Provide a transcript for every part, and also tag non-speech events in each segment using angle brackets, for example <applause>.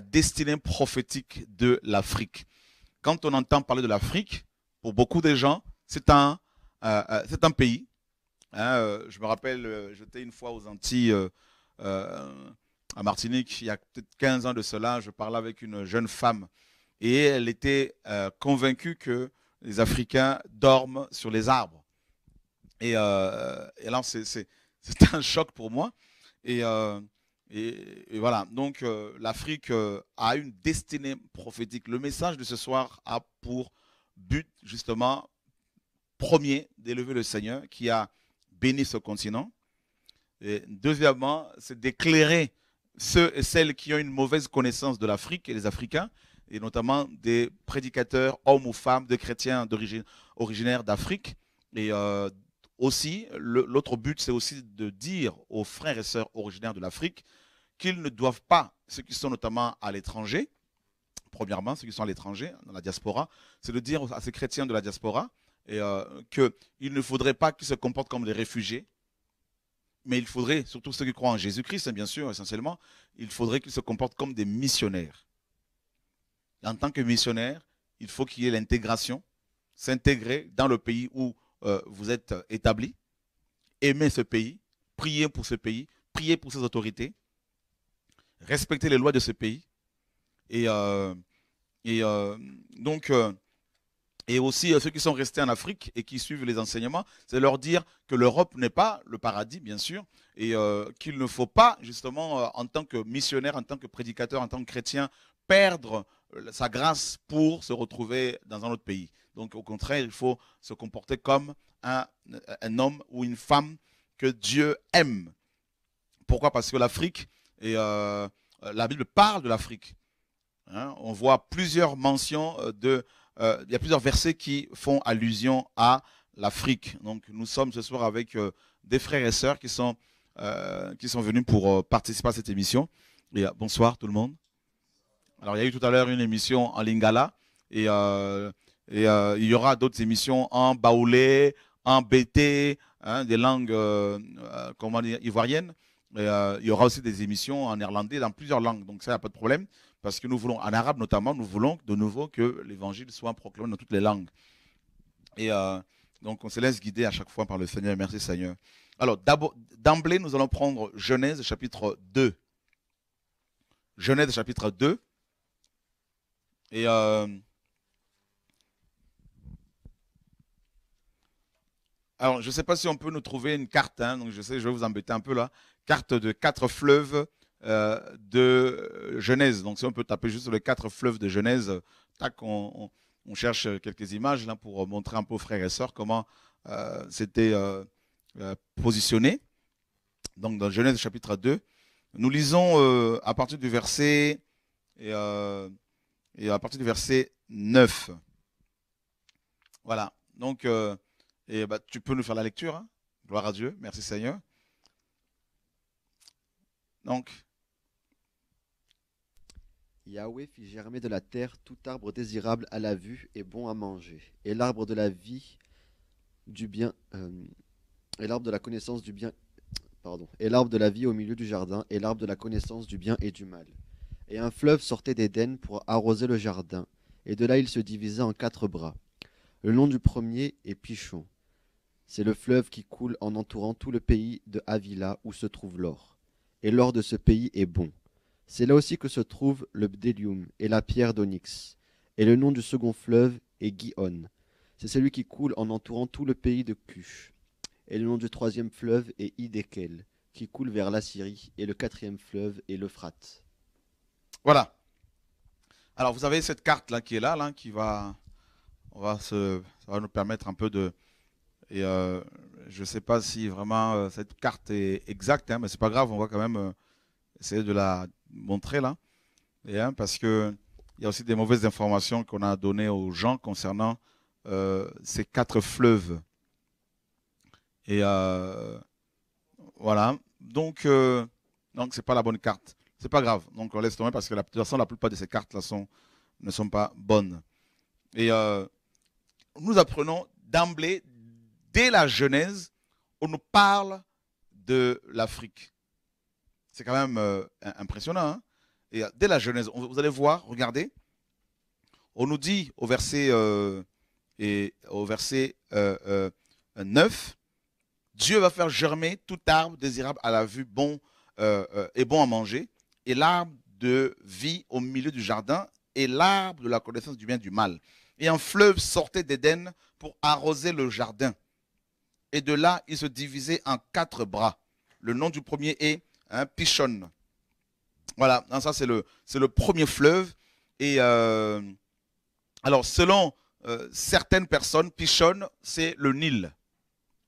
destinée prophétique de l'Afrique. Quand on entend parler de l'Afrique, pour beaucoup de gens, c'est un, euh, euh, c'est un pays. Hein, euh, je me rappelle, j'étais une fois aux Antilles, à Martinique, il y a peut-être 15 ans de cela, je parlais avec une jeune femme et elle était convaincue que les Africains dorment sur les arbres. Et, là, <laughs> c'est, un choc pour moi. Et et, voilà, donc euh, l'Afrique euh, a une destinée prophétique. Le message de ce soir a pour but justement premier d'élever le Seigneur qui a béni ce continent. Et deuxièmement, c'est d'éclairer ceux et celles qui ont une mauvaise connaissance de l'Afrique et des Africains, et notamment des prédicateurs, hommes ou femmes, de chrétiens d'origine originaire d'Afrique, et euh, aussi, l'autre but, c'est aussi de dire aux frères et sœurs originaires de l'Afrique qu'ils ne doivent pas, ceux qui sont notamment à l'étranger, premièrement, ceux qui sont à l'étranger, dans la diaspora, c'est de dire à ces chrétiens de la diaspora euh, qu'il ne faudrait pas qu'ils se comportent comme des réfugiés, mais il faudrait, surtout ceux qui croient en Jésus-Christ, hein, bien sûr, essentiellement, il faudrait qu'ils se comportent comme des missionnaires. En tant que missionnaire, il faut qu'il y ait l'intégration, s'intégrer dans le pays où euh, vous êtes euh, établi, aimez ce pays, priez pour ce pays, priez pour ses autorités, respectez les lois de ce pays. Et, euh, donc, et aussi ceux qui sont restés en Afrique et qui suivent les enseignements, c'est leur dire que l'Europe n'est pas le paradis, bien sûr, et qu'il ne faut pas, justement, en tant que missionnaire, en tant que prédicateur, en tant que chrétien, perdre sa grâce pour se retrouver dans un autre pays. Donc au contraire, il faut se comporter comme un, homme ou une femme que Dieu aime. Pourquoi Parce que l'Afrique, et euh, euh, la Bible parle de l'Afrique. Hein. on voit plusieurs mentions euh, de... il y a plusieurs versets qui font allusion à l'Afrique. Donc nous sommes ce soir avec des frères et sœurs qui sont, qui sont venus pour participer à cette émission. bonsoir tout le monde. Alors il y a eu tout à l'heure une émission en Lingala et et euh, il y aura d'autres émissions en baoulé, en bété, hein, des langues euh, euh, comment ivoiriennes. il y aura aussi des émissions en néerlandais, dans plusieurs langues. Donc ça, il n'y a pas de problème. Parce que nous voulons, en arabe notamment, nous voulons de nouveau que l'évangile soit proclamé dans toutes les langues. Et donc on se laisse guider à chaque fois par le Seigneur. Merci Seigneur. Alors d'emblée, nous allons prendre Genèse chapitre 2. Genèse chapitre 2. Et Alors, je ne sais pas si on peut nous trouver une carte, hein, donc je sais, je vais vous embêter un peu là. Carte de quatre fleuves euh, de Genèse. Donc, si on peut taper juste sur les quatre fleuves de Genèse, tac, on, cherche quelques images là pour montrer un peu aux frères et sœurs comment euh, c'était euh, positionné. Donc, dans Genèse chapitre 2, nous lisons à partir du verset et, à partir du verset 9. Voilà. Donc, et bah, tu peux nous faire la lecture. Hein. Gloire à Dieu. Merci Seigneur. Donc. Yahweh fit germer de la terre tout arbre désirable à la vue et bon à manger, et l'arbre de la vie du bien euh, et l'arbre de la connaissance du bien pardon, et l'arbre de la vie au milieu du jardin, et l'arbre de la connaissance du bien et du mal. Et un fleuve sortait d'Éden pour arroser le jardin, et de là il se divisait en quatre bras. Le nom du premier est Pichon, c'est le fleuve qui coule en entourant tout le pays de Avila où se trouve l'or. Et l'or de ce pays est bon. C'est là aussi que se trouve le bdélium et la pierre d'onyx. Et le nom du second fleuve est Gihon. C'est celui qui coule en entourant tout le pays de Cush. Et le nom du troisième fleuve est Idekel, qui coule vers l'Assyrie. Et le quatrième fleuve est l'Euphrate. Voilà. Alors vous avez cette carte là qui est là, là qui va, va se, va nous permettre un peu de, et euh, je ne sais pas si vraiment euh, cette carte est exacte, hein, mais c'est pas grave, on va quand même euh, essayer de la montrer là. Et, hein, parce qu'il y a aussi des mauvaises informations qu'on a données aux gens concernant ces quatre fleuves. Et voilà. Donc, donc c'est pas la bonne carte. C'est pas grave. Donc, on laisse tomber parce que la, de toute façon, la plupart de ces cartes là sont, ne sont pas bonnes. Et nous apprenons d'emblée dès la Genèse, on nous parle de l'Afrique. C'est quand même euh, impressionnant. Hein. Et euh, dès la Genèse, vous allez voir, regardez, on nous dit au verset, euh, et, au verset 9, Dieu va faire germer tout arbre désirable à la vue, bon et bon à manger, et l'arbre de vie au milieu du jardin, et l'arbre de la connaissance du bien et du mal. Et un fleuve sortait d'Éden pour arroser le jardin. Et de là, il se divisait en quatre bras. Le nom du premier est hein, Pichon. Pishon. Voilà, ça c'est le, le premier fleuve. Et euh, alors, selon euh, certaines personnes, Pishon, c'est le Nil.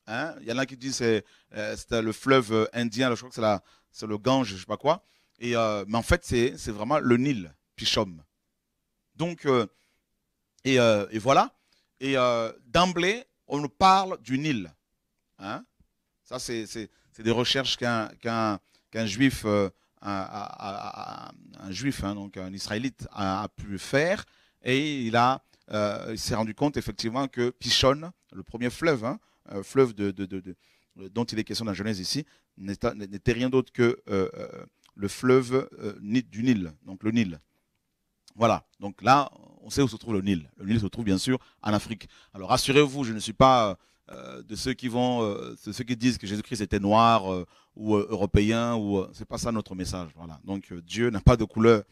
Hein, il y en a qui disent euh, c'est le fleuve indien, je crois que c'est le Gange, je sais pas quoi. Et, mais en fait, c'est vraiment le Nil, Pishom. Donc, et, et, voilà. Et d'emblée, on nous parle du Nil. Hein? Ça, c'est des recherches qu'un juif, euh, un juif hein, donc un israélite, a, pu faire. Et il, a, euh, il s'est rendu compte effectivement que Pishon, le premier fleuve, hein, euh, fleuve dont il est question dans la Genèse ici, n'était rien d'autre que le fleuve du Nil, donc le Nil. Voilà, donc là, on sait où se trouve le Nil. Le Nil se trouve bien sûr en Afrique. Alors rassurez-vous, je ne suis pas euh, de ceux qui vont, euh, ceux qui disent que Jésus-Christ était noir euh, ou européen ou c'est pas ça notre message. Voilà. Donc Dieu n'a pas de couleur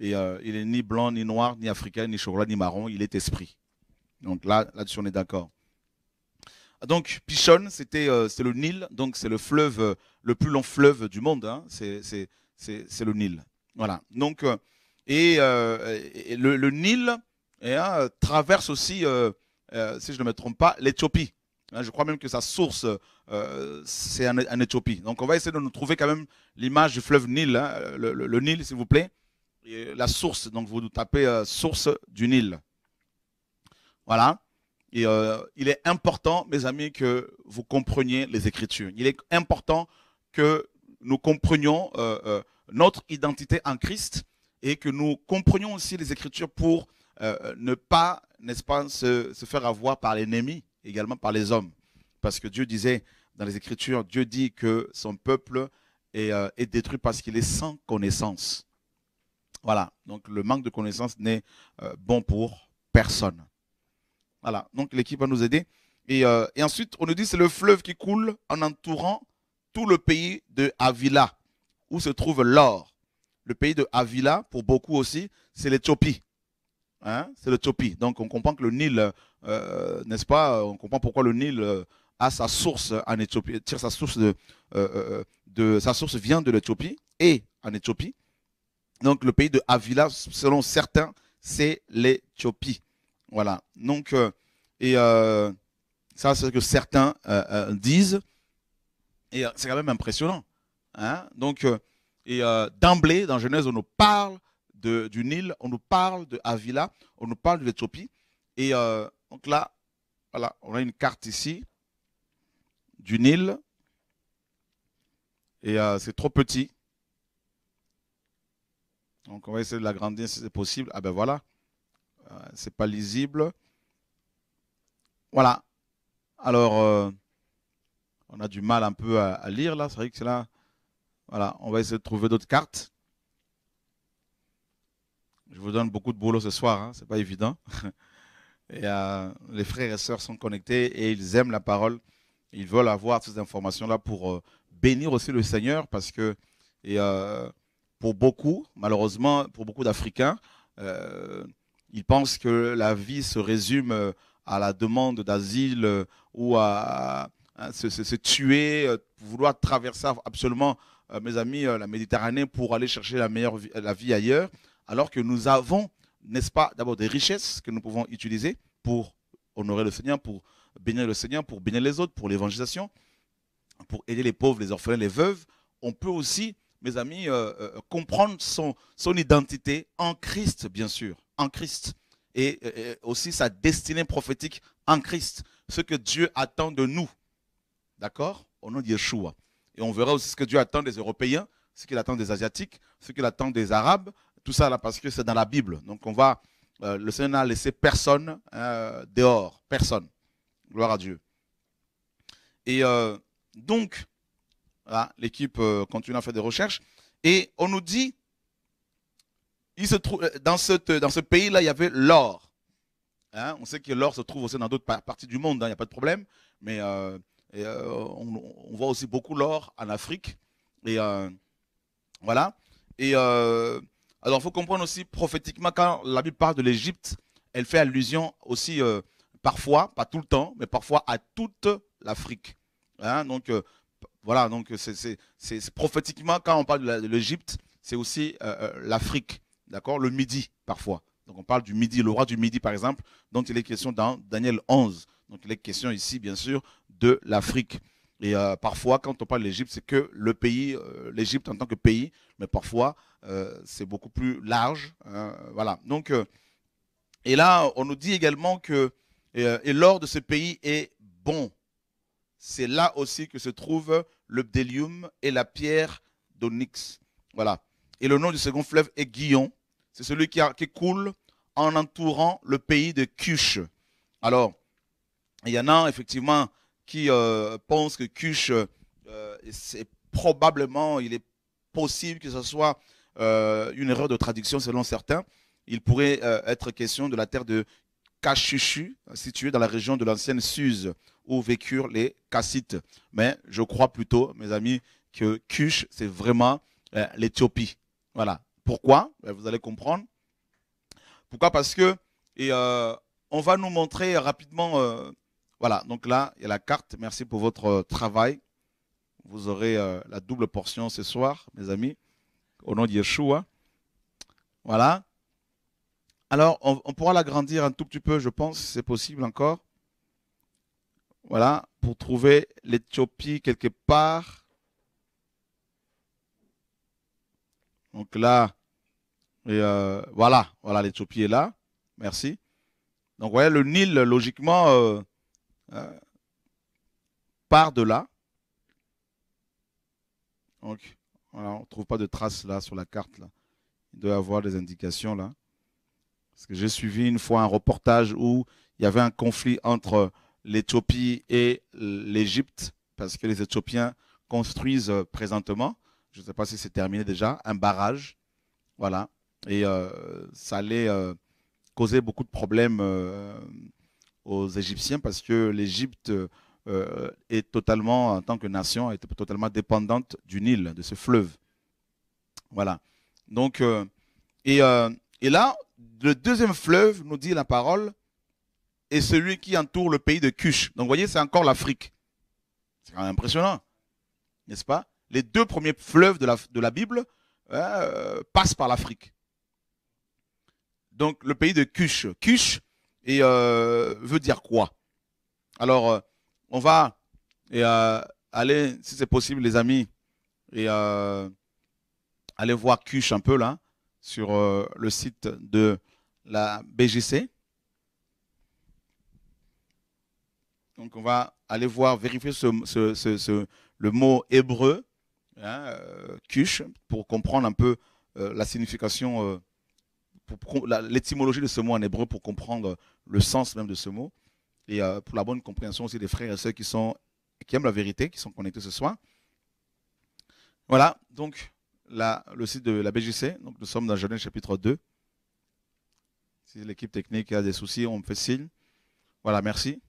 et il est ni blanc ni noir ni africain ni chocolat ni marron. Il est esprit. Donc là, là-dessus on est d'accord. Donc Pichon c'était c'est le Nil, donc c'est le fleuve le plus long fleuve du monde. Hein. c'est le Nil. Voilà. Donc et, le, Nil eh hein, traverse aussi, si je ne me trompe pas, l'Éthiopie. Hein, je crois même que sa source, euh, c'est en, Éthiopie. Donc on va essayer de nous trouver quand même l'image du fleuve Nil, hein, le, Nil s'il vous plaît, la source. Donc vous tapez euh, source du Nil. Voilà. Et euh, il est important, mes amis, que vous compreniez les Écritures. Il est important que nous comprenions notre identité en Christ et que nous comprenions aussi les Écritures pour ne pas, n'est-ce pas, se faire avoir par l'ennemi également par les hommes. Parce que Dieu disait dans les Écritures, Dieu dit que son peuple est, euh, détruit parce qu'il est sans connaissance. Voilà, donc le manque de connaissance n'est euh, bon pour personne. Voilà, donc l'équipe va nous aider. Euh, et, ensuite, on nous dit c'est le fleuve qui coule en entourant tout le pays de Avila, où se trouve l'or. Le pays de Avila, pour beaucoup aussi, c'est l'Éthiopie. Hein? c'est l'Éthiopie. Donc on comprend que le Nil euh, n'est-ce pas euh, On comprend pourquoi le Nil euh, a sa source en Éthiopie, tire sa source de, de sa source vient de l'Éthiopie et en Éthiopie. Donc le pays de Avila, selon certains, c'est l'Éthiopie. Voilà. Donc et ça, c'est ce que certains disent. Et c'est quand même impressionnant. Hein. Donc et d'emblée, dans Genèse, on nous parle du Nil, on nous parle de Avila, on nous parle de l'Éthiopie. Et donc là, voilà, on a une carte ici du Nil. Et euh, c'est trop petit. Donc on va essayer de l'agrandir si c'est possible. Ah ben voilà. ce euh, c'est pas lisible. Voilà. Alors, euh, on a du mal un peu à, lire là. C'est vrai que c'est là. Voilà, on va essayer de trouver d'autres cartes. Je vous donne beaucoup de boulot ce soir, ce hein. c'est pas évident. <laughs> Euh, les frères et sœurs sont connectés et ils aiment la parole. Ils veulent avoir ces informations-là pour euh, bénir aussi le Seigneur parce que et, euh, pour beaucoup, malheureusement, pour beaucoup d'Africains, ils pensent que la vie se résume à la demande d'asile ou à, se, tuer, vouloir traverser absolument, mes amis, la Méditerranée pour aller chercher la meilleure la vie ailleurs, alors que nous avons n'est-ce pas, d'abord des richesses que nous pouvons utiliser pour honorer le Seigneur, pour bénir le Seigneur, pour bénir les autres, pour l'évangélisation, pour aider les pauvres, les orphelins, les veuves. On peut aussi, mes amis, euh, euh, comprendre son, identité en Christ, bien sûr, en Christ. Et, aussi sa destinée prophétique en Christ, ce que Dieu attend de nous. D'accord Au nom de Yeshua. Et on verra aussi ce que Dieu attend des Européens, ce qu'il attend des Asiatiques, ce qu'il attend des Arabes, tout ça là, parce que c'est dans la Bible. Donc on va, euh, le Seigneur n'a laissé personne hein, dehors, personne. Gloire à Dieu. Et euh, donc donc, l'équipe euh, continue à faire des recherches et on nous dit, il se trouve dans, dans ce pays-là, il y avait l'or. Hein, on sait que l'or se trouve aussi dans d'autres parties du monde, il hein, n'y a pas de problème. Mais on, voit aussi beaucoup l'or en Afrique. Et voilà. Et alors, il faut comprendre aussi prophétiquement, quand la Bible parle de l'Égypte, elle fait allusion aussi euh, parfois, pas tout le temps, mais parfois à toute l'Afrique. Hein. donc, euh, voilà, donc c'est prophétiquement, quand on parle de l'Égypte, c'est aussi euh, l'Afrique, d'accord Le Midi, parfois. Donc, on parle du Midi, le roi du Midi, par exemple, dont il est question dans Daniel 11. Donc, il est question ici, bien sûr, de l'Afrique. Et euh, parfois, quand on parle d'Égypte, c'est que le pays, euh, l'Égypte en tant que pays, mais parfois, euh, c'est beaucoup plus large. Hein, voilà. Donc, et là, on nous dit également que et l'or de ce pays est bon. C'est là aussi que se trouve le bdellium et la pierre d'onyx. Voilà. Et le nom du second fleuve est Guillon. C'est celui qui, a, qui coule en entourant le pays de Cuche. Alors, il y en a effectivement qui euh, pensent que Cuche, euh, euh, c'est probablement, il est possible que ce soit une erreur de traduction selon certains. Il pourrait être question de la terre de Kachuchu, située dans la région de l'ancienne Suse, où vécurent les Kassites. Mais je crois plutôt, mes amis, que Cush, c'est vraiment l'Éthiopie. Voilà. Pourquoi ben, Vous allez comprendre. Pourquoi Parce que, et, on va nous montrer rapidement voilà, donc là, il y a la carte. Merci pour votre euh, travail. Vous aurez euh, la double portion ce soir, mes amis, au nom de Yeshua. Voilà. Alors, on, pourra l'agrandir un tout petit peu, je pense, si c'est possible encore. Voilà, pour trouver l'Éthiopie quelque part. Donc là, et euh, voilà, voilà, l'Éthiopie est là. Merci. Donc, vous voyez, le Nil, logiquement, euh, Par delà, de là. Donc, on ne trouve pas de traces là sur la carte. Il doit y avoir des indications là. Parce que j'ai suivi une fois un reportage où il y avait un conflit entre l'Éthiopie et l'Égypte, parce que les Éthiopiens construisent présentement, je ne sais pas si c'est terminé déjà, un barrage. Voilà. Et euh, ça allait euh, causer beaucoup de problèmes aux Égyptiens parce que l'Égypte euh, est totalement, en tant que nation, est totalement dépendante du Nil, de ce fleuve. Voilà. Donc, euh, et, euh, et, là, le deuxième fleuve, nous dit la parole, est celui qui entoure le pays de Cush. Donc, vous voyez, c'est encore l'Afrique. C'est quand même impressionnant, n'est-ce pas Les deux premiers fleuves de la, de la Bible passent par l'Afrique. Donc, le pays de Cush. Cush, et euh, veut dire quoi Alors, euh, on va euh, aller, si c'est possible, les amis, et aller voir Cuche un peu là, sur le site de la BGC. Donc, on va aller voir, vérifier ce, le mot hébreu, hein, pour comprendre un peu la signification l'étymologie de ce mot en hébreu pour comprendre le sens même de ce mot et euh, pour la bonne compréhension aussi des frères et sœurs qui, sont, qui aiment la vérité, qui sont connectés ce soir. Voilà, donc le site de la BJC, donc nous sommes dans Genèse chapitre 2. Si l'équipe technique a des soucis, on me fait signe. Voilà, merci.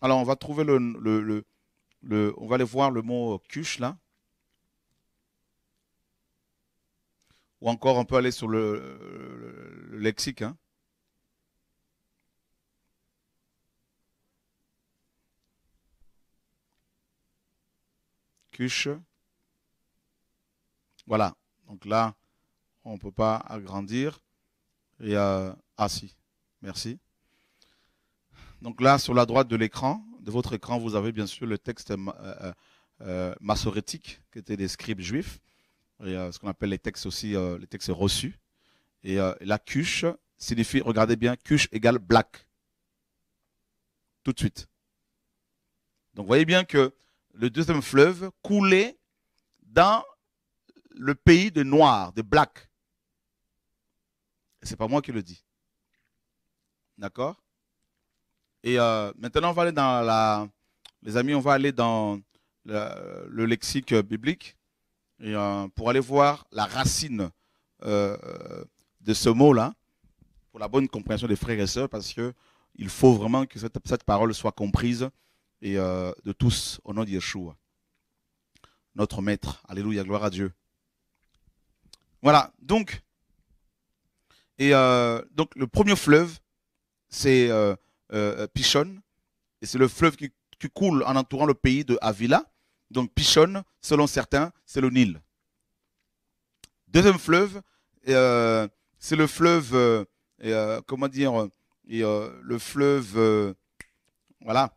Alors on va trouver le, le, le on va aller voir le mot cuche là. Ou encore, on peut aller sur le, lexique. Hein. Cuche. Voilà. Donc là, on ne peut pas agrandir. Et ah euh, si, merci. Donc là, sur la droite de l'écran, de votre écran, vous avez bien sûr le texte euh, euh, euh massorétique, qui était des scribes juifs. Euh, ce qu'on appelle les textes aussi, euh, les textes reçus. Et euh, la cuche signifie, regardez bien, cuche égale black. Tout de suite. Donc voyez bien que le deuxième fleuve coulait dans le pays de noir, de blacks. C'est pas moi qui le dis. D'accord Et maintenant, on va aller dans la. Les amis, on va aller dans le lexique biblique. Euh, pour aller voir la racine euh, de ce mot-là, pour la bonne compréhension des frères et sœurs, parce qu'il faut vraiment que cette, parole soit comprise et euh, de tous au nom de Yeshua, notre Maître. Alléluia, gloire à Dieu. Voilà, donc, et donc le premier fleuve, c'est Pichon, et c'est le fleuve qui coule en entourant le pays de Avila donc Pichon, selon certains, c'est le Nil. Deuxième fleuve, euh, c'est le fleuve, euh, euh, comment dire, le fleuve, voilà,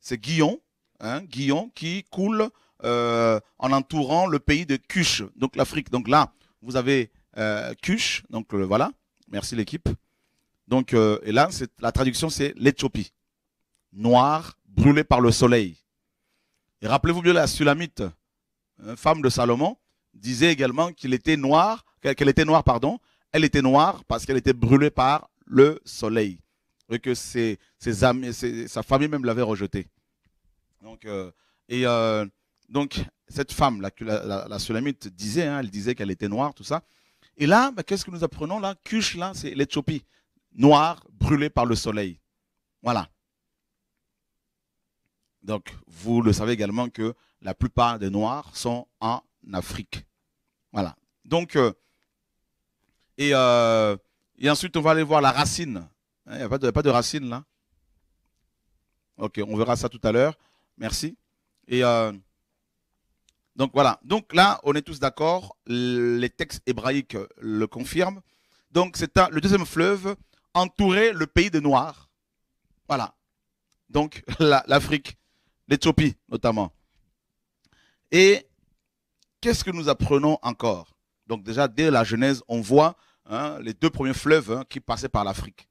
c'est Guillon, hein, Guillon qui coule en entourant le pays de Cush, donc l'Afrique. Donc là, vous avez Cush, donc voilà, merci l'équipe. Donc et là, la traduction c'est l'Éthiopie, noire brûlée par le soleil. Et rappelez-vous bien la Sulamite, euh, femme de Salomon, disait également qu'il était noir, qu'elle était noire, pardon, elle était noire parce qu'elle était brûlée par le soleil et que ses, amis, sa famille même l'avait rejetée. Donc, euh, et euh, donc cette femme, la, Sulamite disait, hein, elle disait qu'elle était noire, tout ça. Et là, bah, qu'est-ce que nous apprenons là là, c'est l'Éthiopie, noire, brûlée par le soleil. Voilà. Donc, vous le savez également que la plupart des Noirs sont en Afrique. Voilà. Donc, euh, euh, et, ensuite, on va aller voir la racine. Il hein, n'y a, pas de racine là. Ok, on verra ça tout à l'heure. Merci. Et euh, donc voilà. Donc là, on est tous d'accord. Les textes hébraïques le confirment. Donc c'est le deuxième fleuve entouré le pays des Noirs. Voilà. Donc <laughs> l'Afrique l'Éthiopie notamment. Et qu'est-ce que nous apprenons encore Donc déjà, dès la Genèse, on voit hein, les deux premiers fleuves hein, qui passaient par l'Afrique.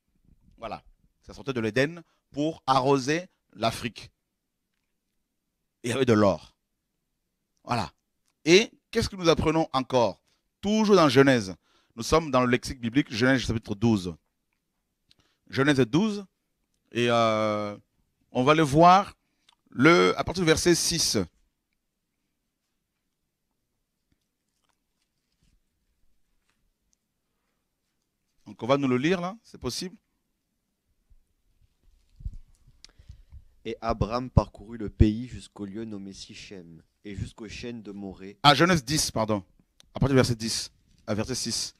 Voilà, ça sortait de l'Éden pour arroser l'Afrique. Il y avait de l'or. Voilà. Et qu'est-ce que nous apprenons encore Toujours dans Genèse. Nous sommes dans le lexique biblique, Genèse chapitre 12. Genèse 12. Et euh, on va le voir le, à partir du verset 6. Donc on va nous le lire là, c'est possible Et Abraham parcourut le pays jusqu'au lieu nommé Sichem et jusqu'aux chaînes de Morée. Ah, Genèse 10, pardon. À partir du verset 10, à verset 6.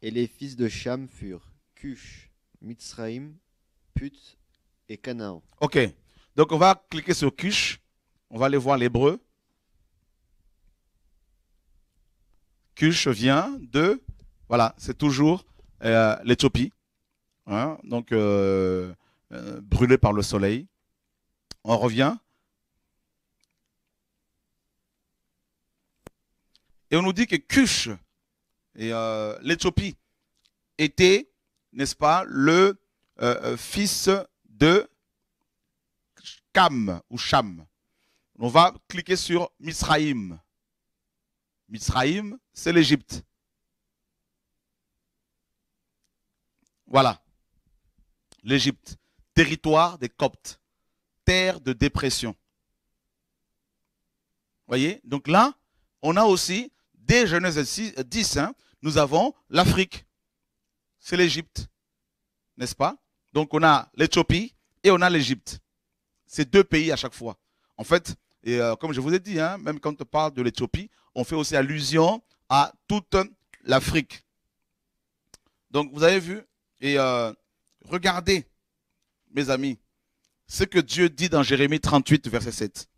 Et les fils de Cham furent Cush, Mitzraïm pute et Canaan. Ok. Donc on va cliquer sur Cush. On va aller voir l'hébreu. Kush vient de, voilà, c'est toujours euh, l'Éthiopie. Hein. donc brûlée euh, euh, brûlé par le soleil. On revient. Et on nous dit que kush et l'Éthiopie était, n'est-ce pas, le euh, euh, fils de Cam ou Cham. On va cliquer sur Misraïm. Misraïm, c'est l'Égypte. Voilà. L'Égypte, territoire des Coptes, terre de dépression. Voyez Donc là, on a aussi, dès Genèse 10, hein, nous avons l'Afrique. C'est l'Égypte, n'est-ce pas donc on a l'Éthiopie et on a l'Égypte. C'est deux pays à chaque fois. En fait, et euh, comme je vous ai dit, hein, même quand on parle de l'Éthiopie, on fait aussi allusion à toute l'Afrique. Donc vous avez vu, et euh, regardez, mes amis, ce que Dieu dit dans Jérémie 38, verset 7.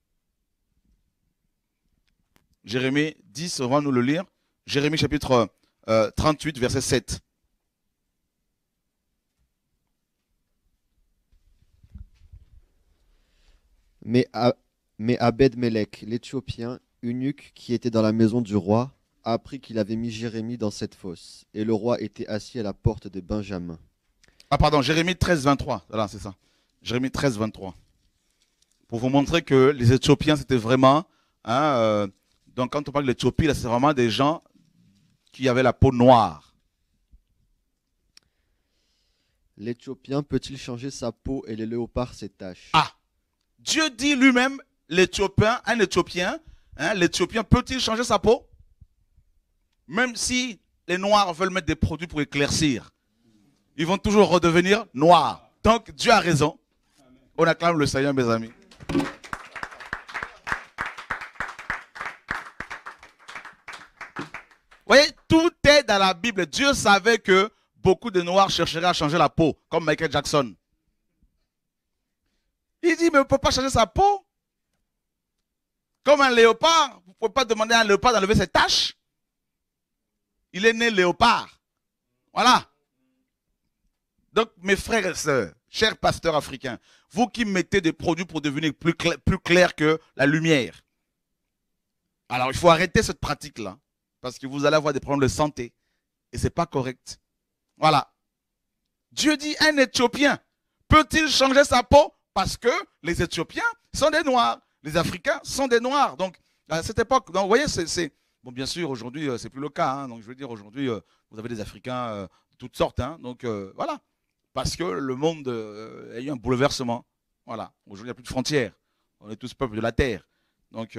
Jérémie 10, on va nous le lire. Jérémie chapitre 38, euh, verset 7. Mais, Abed Melech, l'Éthiopien, eunuque qui était dans la maison du roi, apprit qu'il avait mis Jérémie dans cette fosse. Et le roi était assis à la porte de Benjamin. Ah pardon, Jérémie 13, 23. Voilà, c'est ça. Jérémie 13, 23. Pour vous montrer que les Éthiopiens, c'était vraiment... Hein, euh, donc quand on parle d'Éthiopie, là, c'est vraiment des gens qui avaient la peau noire. L'Éthiopien peut-il changer sa peau et les léopards ses taches Ah Dieu dit lui-même, l'Éthiopien, un Éthiopien, hein, l'Éthiopien peut-il changer sa peau Même si les Noirs veulent mettre des produits pour éclaircir, ils vont toujours redevenir noirs. Donc Dieu a raison. On acclame le Seigneur, mes amis. Vous voyez, tout est dans la Bible. Dieu savait que beaucoup de Noirs chercheraient à changer la peau, comme Michael Jackson. Il dit, mais on ne peut pas changer sa peau. Comme un léopard, vous ne pouvez pas demander à un léopard d'enlever ses taches. Il est né léopard. Voilà. Donc, mes frères et sœurs, chers pasteurs africains, vous qui mettez des produits pour devenir plus clair, plus clair que la lumière. Alors, il faut arrêter cette pratique-là, parce que vous allez avoir des problèmes de santé, et ce n'est pas correct. Voilà. Dieu dit, un Éthiopien peut-il changer sa peau parce que les Éthiopiens sont des Noirs, les Africains sont des Noirs. Donc, à cette époque, vous voyez, c'est... Bon, bien sûr, aujourd'hui, euh, c'est plus le cas. Hein, donc, je veux dire, aujourd'hui, euh, vous avez des Africains euh, de toutes sortes. Hein, donc, voilà. Parce que le monde a eu un bouleversement. Voilà. Aujourd'hui, il n'y a plus de frontières. On est tous peuple de la terre. Donc,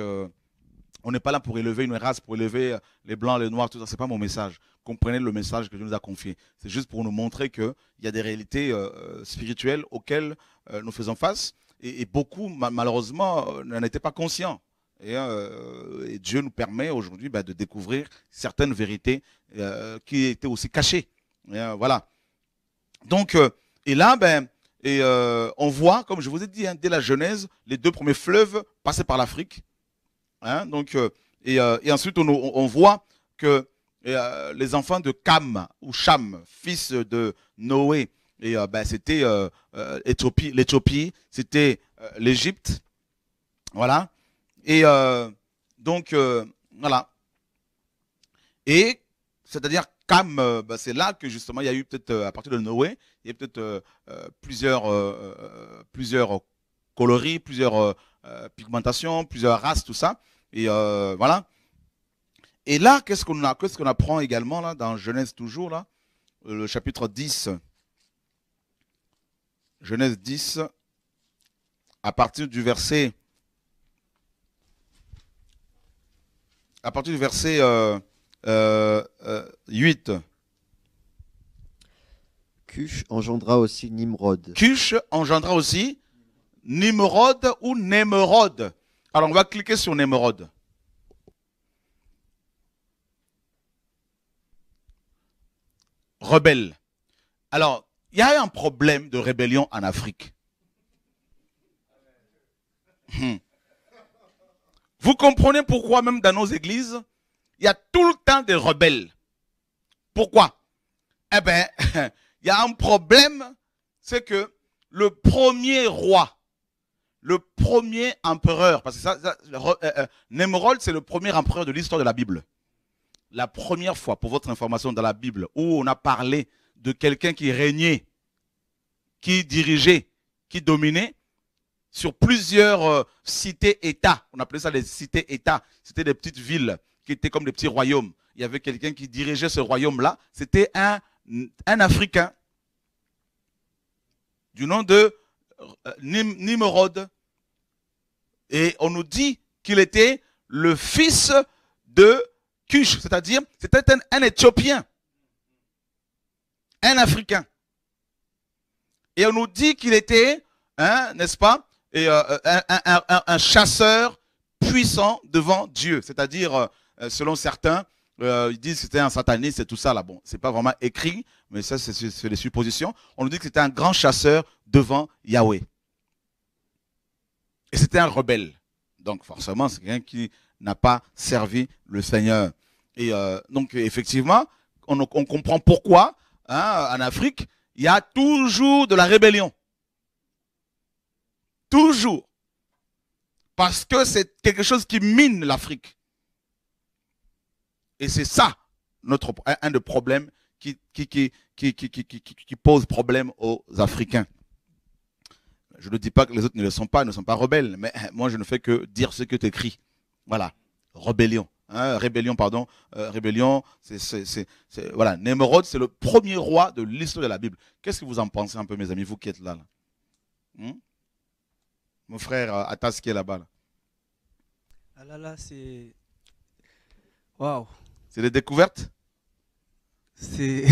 on n'est pas là pour élever une race, pour élever euh, les blancs, les noirs, tout ça. C'est pas mon message. Comprenez le message que Dieu nous a confié. C'est juste pour nous montrer qu'il y a des réalités euh, euh, spirituelles auxquelles nous faisons face. Et, beaucoup, malheureusement, n'en étaient pas conscients. Et, Dieu nous permet aujourd'hui bah, de découvrir certaines vérités qui étaient aussi cachées. voilà. Donc, et là, ben, et, on voit, comme je vous ai dit, hein, dès la Genèse, les deux premiers fleuves passaient par l'Afrique Hein, donc, euh, euh, et, ensuite, on, voit que euh, les enfants de Cam ou Cham, fils de Noé, et ben, c'était l'Éthiopie, c'était l'Égypte. Voilà. Et donc, voilà. Et c'est-à-dire Cam, ben, c'est là que justement il y a eu peut-être à partir de Noé, il y a peut-être plusieurs, plusieurs coloris, plusieurs pigmentations, plusieurs races, tout ça. Et euh, voilà. Et là, qu'est-ce qu'on apprend également là, dans Genèse toujours, là, euh, le chapitre 10. Genèse 10, à partir du verset. À partir du verset 8. Euh, Cush engendra aussi Nimrod. Cush engendra aussi Nimrod ou Nemrod. Alors, on va cliquer sur Némerode. Rebelle. Alors, il y a un problème de rébellion en Afrique. Hmm. Vous comprenez pourquoi même dans nos églises, il y a tout le temps des rebelles. Pourquoi Eh bien, <laughs> il y a un problème, c'est que le premier roi le premier empereur, parce que ça, ça euh, euh, c'est le premier empereur de l'histoire de la Bible. La première fois, pour votre information, dans la Bible, où on a parlé de quelqu'un qui régnait, qui dirigeait, qui dominait sur plusieurs euh, cités-États. On appelait ça les cités-États. C'était des petites villes qui étaient comme des petits royaumes. Il y avait quelqu'un qui dirigeait ce royaume-là. C'était un, un Africain du nom de euh, Nimrod. Et on nous dit qu'il était le fils de Cush, c'est-à-dire c'était un, Éthiopien, un Africain. Et on nous dit qu'il était, hein, n'est-ce pas, et, euh, un, chasseur puissant devant Dieu. C'est-à-dire, euh, selon certains, ils disent que c'était un sataniste et tout ça là. Bon, c'est pas vraiment écrit, mais ça, c'est des suppositions. On nous dit que c'était un grand chasseur devant Yahweh. Et c'était un rebelle. Donc forcément, c'est quelqu'un qui n'a pas servi le Seigneur. Et euh, donc effectivement, on, comprend pourquoi hein, en Afrique, il y a toujours de la rébellion. Toujours. Parce que c'est quelque chose qui mine l'Afrique. Et c'est ça notre un, des problèmes qui, qui pose problème aux Africains. Je ne dis pas que les autres ne le sont pas, ne sont pas rebelles, mais hein, moi je ne fais que dire ce que tu écris. Voilà, rébellion. Hein, rébellion, pardon, euh, rébellion, c'est, voilà, Némerode, c'est le premier roi de l'histoire de la Bible. Qu'est-ce que vous en pensez un peu, mes amis, vous qui êtes là, hmm? Mon frère euh, Atas qui est là-bas, Ah là là, c'est... Waouh C'est des découvertes C'est...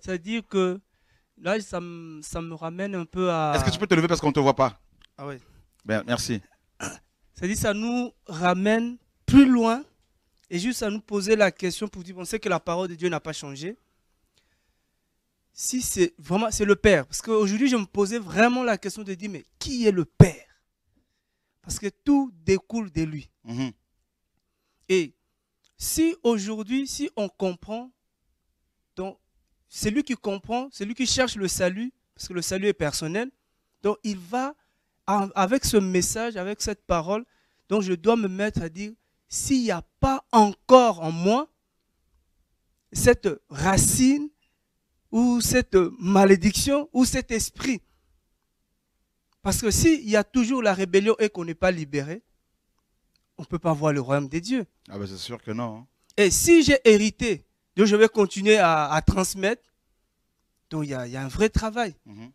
C'est-à-dire <laughs> que Là, ça, me, ramène un peu à. Est-ce que tu peux te lever parce qu'on ne te voit pas Ah oui. Ben, merci. cest à ça nous ramène plus loin et juste à nous poser la question pour dire on sait que la parole de Dieu n'a pas changé. Si c'est vraiment c'est le Père, parce qu'aujourd'hui je me posais vraiment la question de dire mais qui est le Père Parce que tout découle de lui. Mm-hmm. Et si aujourd'hui, si on comprend, donc c'est lui qui comprend, c'est lui qui cherche le salut, parce que le salut est personnel, donc il va, avec ce message, avec cette parole, donc je dois me mettre à dire, s'il n'y a pas encore en moi cette racine ou cette malédiction ou cet esprit, parce que s'il y a toujours la rébellion et qu'on n'est pas libéré, on ne peut pas voir le royaume des dieux. Ah ben c'est sûr que non. Hein. Et si j'ai hérité donc, je vais continuer à, transmettre. Donc, il y, a, un vrai travail. Mhm.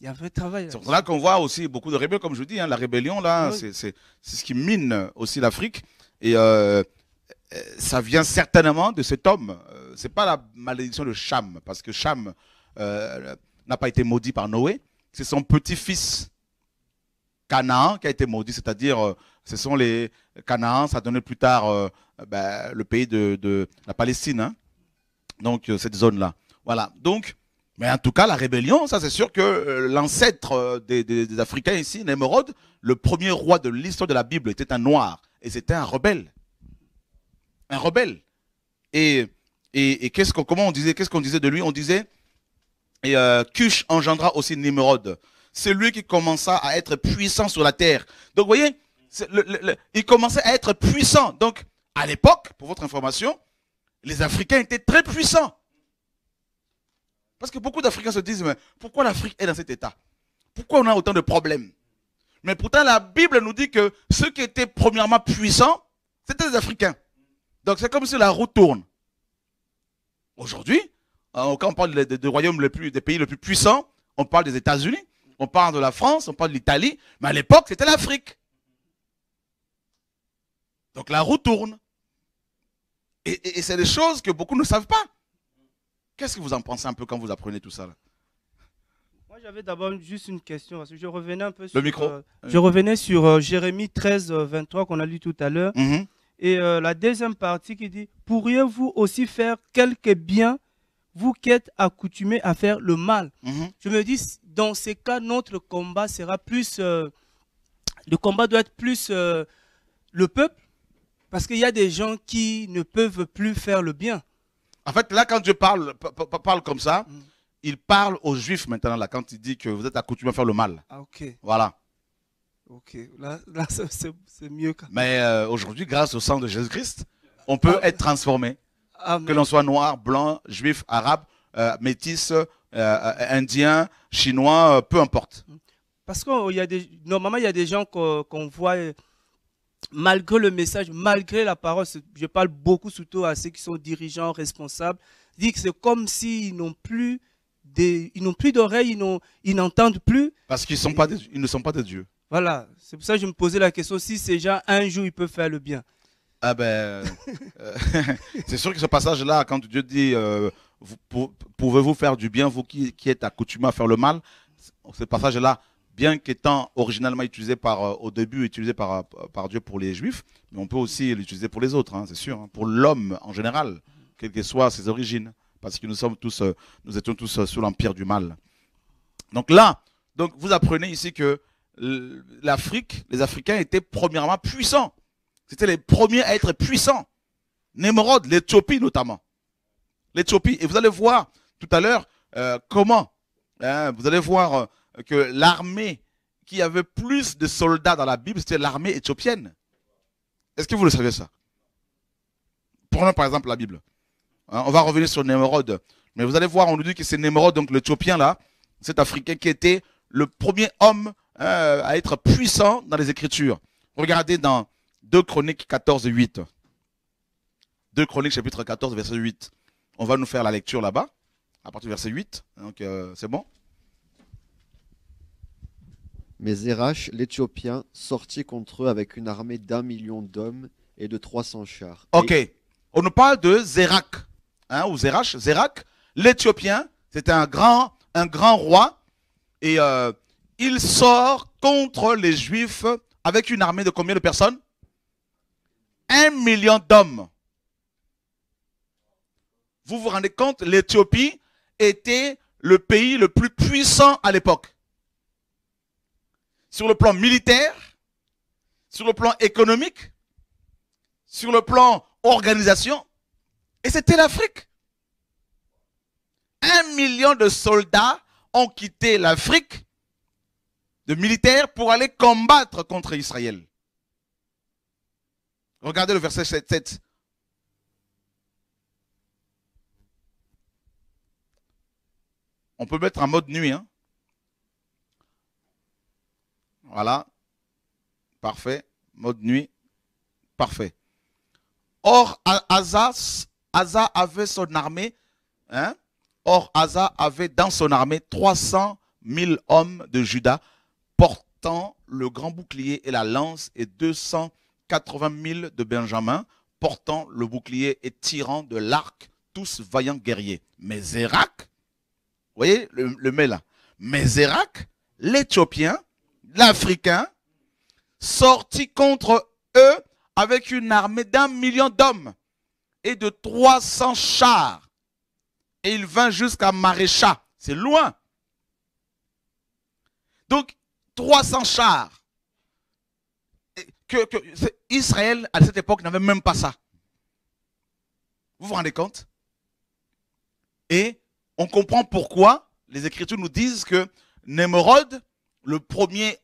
Il y a un vrai travail. C'est pour là qu'on voit aussi beaucoup de rébellions, comme je vous dis. Hein, la rébellion, là, c'est ce qui mine aussi l'Afrique. Et euh, euh, ça vient certainement de cet homme. Euh, c'est pas la malédiction de Cham, parce que Cham n'a pas été maudit par Noé. C'est son petit-fils Canaan qui a été maudit, c'est-à-dire ce sont les Canaan, ça donnait plus tard ben, le pays de, la Palestine. Hein donc euh, cette zone-là. Voilà. Donc, mais en tout cas, la rébellion, ça c'est sûr que euh, l'ancêtre euh, des, Africains ici, Némorod, le premier roi de l'histoire de la Bible, était un noir et c'était un rebelle, un rebelle. Et et, qu'est-ce qu'on comment on disait qu'est-ce qu'on disait de lui On disait et engendra aussi Némorod. C'est lui qui commença à être puissant sur la terre. Donc, vous voyez, il commençait à être puissant. Donc, à l'époque, pour votre information, les Africains étaient très puissants. Parce que beaucoup d'Africains se disent, mais pourquoi l'Afrique est dans cet état Pourquoi on a autant de problèmes Mais pourtant, la Bible nous dit que ceux qui étaient premièrement puissants, c'était les Africains. Donc c'est comme si la roue tourne. Aujourd'hui, euh, quand on parle des royaumes plus, des pays les plus puissants, on parle des États-Unis, on parle de la France, on parle de l'Italie, mais à l'époque, c'était l'Afrique. Donc la roue tourne. Et, c'est des choses que beaucoup ne savent pas. Qu'est-ce que vous en pensez un peu quand vous apprenez tout ça là Moi, j'avais d'abord juste une question. je revenais un peu sur. Le micro euh, Je revenais sur euh, Jérémie 13, 23 euh, qu'on a lu tout à l'heure. Mhm. Et la deuxième partie qui dit Pourriez-vous aussi faire quelque bien, vous qui êtes accoutumés à faire le mal mhm. Je me dis, dans ces cas, notre combat sera plus. le combat doit être plus le peuple parce qu'il y a des gens qui ne peuvent plus faire le bien. En fait, là, quand Dieu parle, comme ça, mm. il parle aux Juifs maintenant, là, quand il dit que vous êtes accoutumés à faire le mal. Ah, ok. Voilà. Ok, là, <laughs> c'est mieux. Mais euh, aujourd'hui, grâce au sang de Jésus-Christ, on peut ah. être transformé. que l'on soit noir, blanc, juif, arabe, euh, métisse, euh, indien, chinois, peu importe. Mm. Parce qu'il oh, y a des, normalement, il y a des gens qu'on voit malgré le message, malgré la parole, je parle beaucoup surtout à ceux qui sont dirigeants, responsables, dit que c'est comme s'ils n'ont plus ils n'ont plus d'oreilles, ils n'entendent plus. Parce qu'ils ne sont pas des dieux. Voilà, c'est pour ça que je me posais la question si ces gens un jour ils peuvent faire le bien. Ah ben, euh, euh, <laughs> c'est sûr que ce passage-là, quand Dieu dit euh, vous, pouvez-vous faire du bien, vous qui, qui êtes accoutumés à faire le mal, ce passage-là bien qu'étant originalement utilisé par, euh, au début utilisé par, euh, par Dieu pour les Juifs, mais on peut aussi l'utiliser pour les autres, hein, c'est sûr, hein, pour l'homme en général, quelles que soient ses origines, parce que nous sommes tous, euh, nous étions tous sous l'empire du mal. Donc là, donc vous apprenez ici que l'Afrique, les Africains étaient premièrement puissants. C'était les premiers à être puissants. Némorod, l'Éthiopie notamment. L'Éthiopie. Et vous allez voir tout à l'heure comment. Hein, vous allez voir que l'armée qui avait plus de soldats dans la Bible, c'était l'armée éthiopienne. Est-ce que vous le savez ça Prenons par exemple la Bible. Hein, on va revenir sur Némerode. Mais vous allez voir, on nous dit que c'est Némerode, donc l'Éthiopien là, cet Africain qui était le premier homme euh, à être puissant dans les Écritures. Regardez dans 2 Chroniques 14 et 8. 2 Chroniques chapitre 14 verset 8. On va nous faire la lecture là-bas, à partir du verset 8. Donc euh, c'est bon. Mais Zerach, l'Éthiopien, sortit contre eux avec une armée d'un million d'hommes et de 300 chars. Ok, on nous parle de Zerach, hein, ou Zerach, Zerach, l'Éthiopien, c'était un grand, un grand roi, et euh, il sort contre les Juifs avec une armée de combien de personnes Un million d'hommes. Vous vous rendez compte, l'Éthiopie était le pays le plus puissant à l'époque sur le plan militaire, sur le plan économique, sur le plan organisation. Et c'était l'Afrique. Un million de soldats ont quitté l'Afrique, de militaires, pour aller combattre contre Israël. Regardez le verset 7. On peut mettre en mode nuit. Hein? Voilà. Parfait. mode nuit. Parfait. Or, Asa, avait son armée. Hein? Or, Asa avait dans son armée 300 000 hommes de Judas portant le grand bouclier et la lance et 280 000 de Benjamin portant le bouclier et tirant de l'arc, tous vaillants guerriers. Mais Zérak, vous voyez le, le mail là, mais Zérak, l'Éthiopien, l'Africain, sortit contre eux avec une armée d'un million d'hommes et de 300 chars. Et il vint jusqu'à Marécha. C'est loin. Donc, 300 chars. Que, Israël, à cette époque, n'avait même pas ça. Vous vous rendez compte Et on comprend pourquoi les Écritures nous disent que Némorod, le premier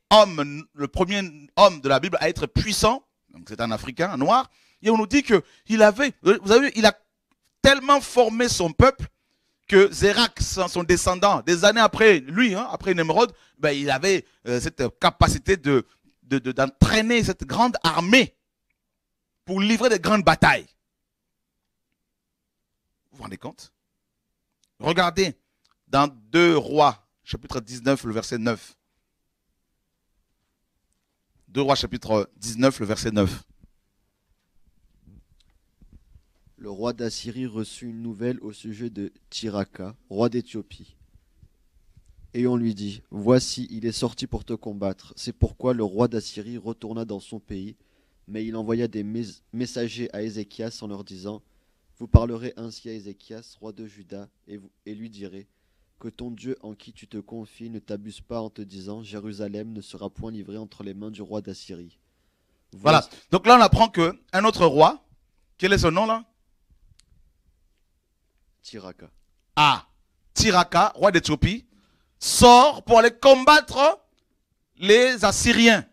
le premier homme de la Bible à être puissant, donc c'est un Africain, noir, et on nous dit qu'il avait, vous avez vu, il a tellement formé son peuple que Zérak, son descendant, des années après lui, hein, après Némrod, ben, il avait euh, cette capacité de d'entraîner cette grande armée pour livrer des grandes batailles. Vous vous rendez compte Regardez dans 2 Rois, chapitre 19, le verset 9. 2 Rois chapitre 19, le verset 9. Le roi d'Assyrie reçut une nouvelle au sujet de Tiraka, roi d'Éthiopie. Et on lui dit, Voici, il est sorti pour te combattre. C'est pourquoi le roi d'Assyrie retourna dans son pays, mais il envoya des messagers à Ézéchias en leur disant, Vous parlerez ainsi à Ézéchias, roi de Juda, et, vous, et lui direz, que ton Dieu en qui tu te confies ne t'abuse pas en te disant Jérusalem ne sera point livrée entre les mains du roi d'Assyrie. Voilà. Donc là, on apprend que un autre roi, quel est son nom là Tiraka. Ah, Tiraka, roi d'Éthiopie, sort pour aller combattre les Assyriens.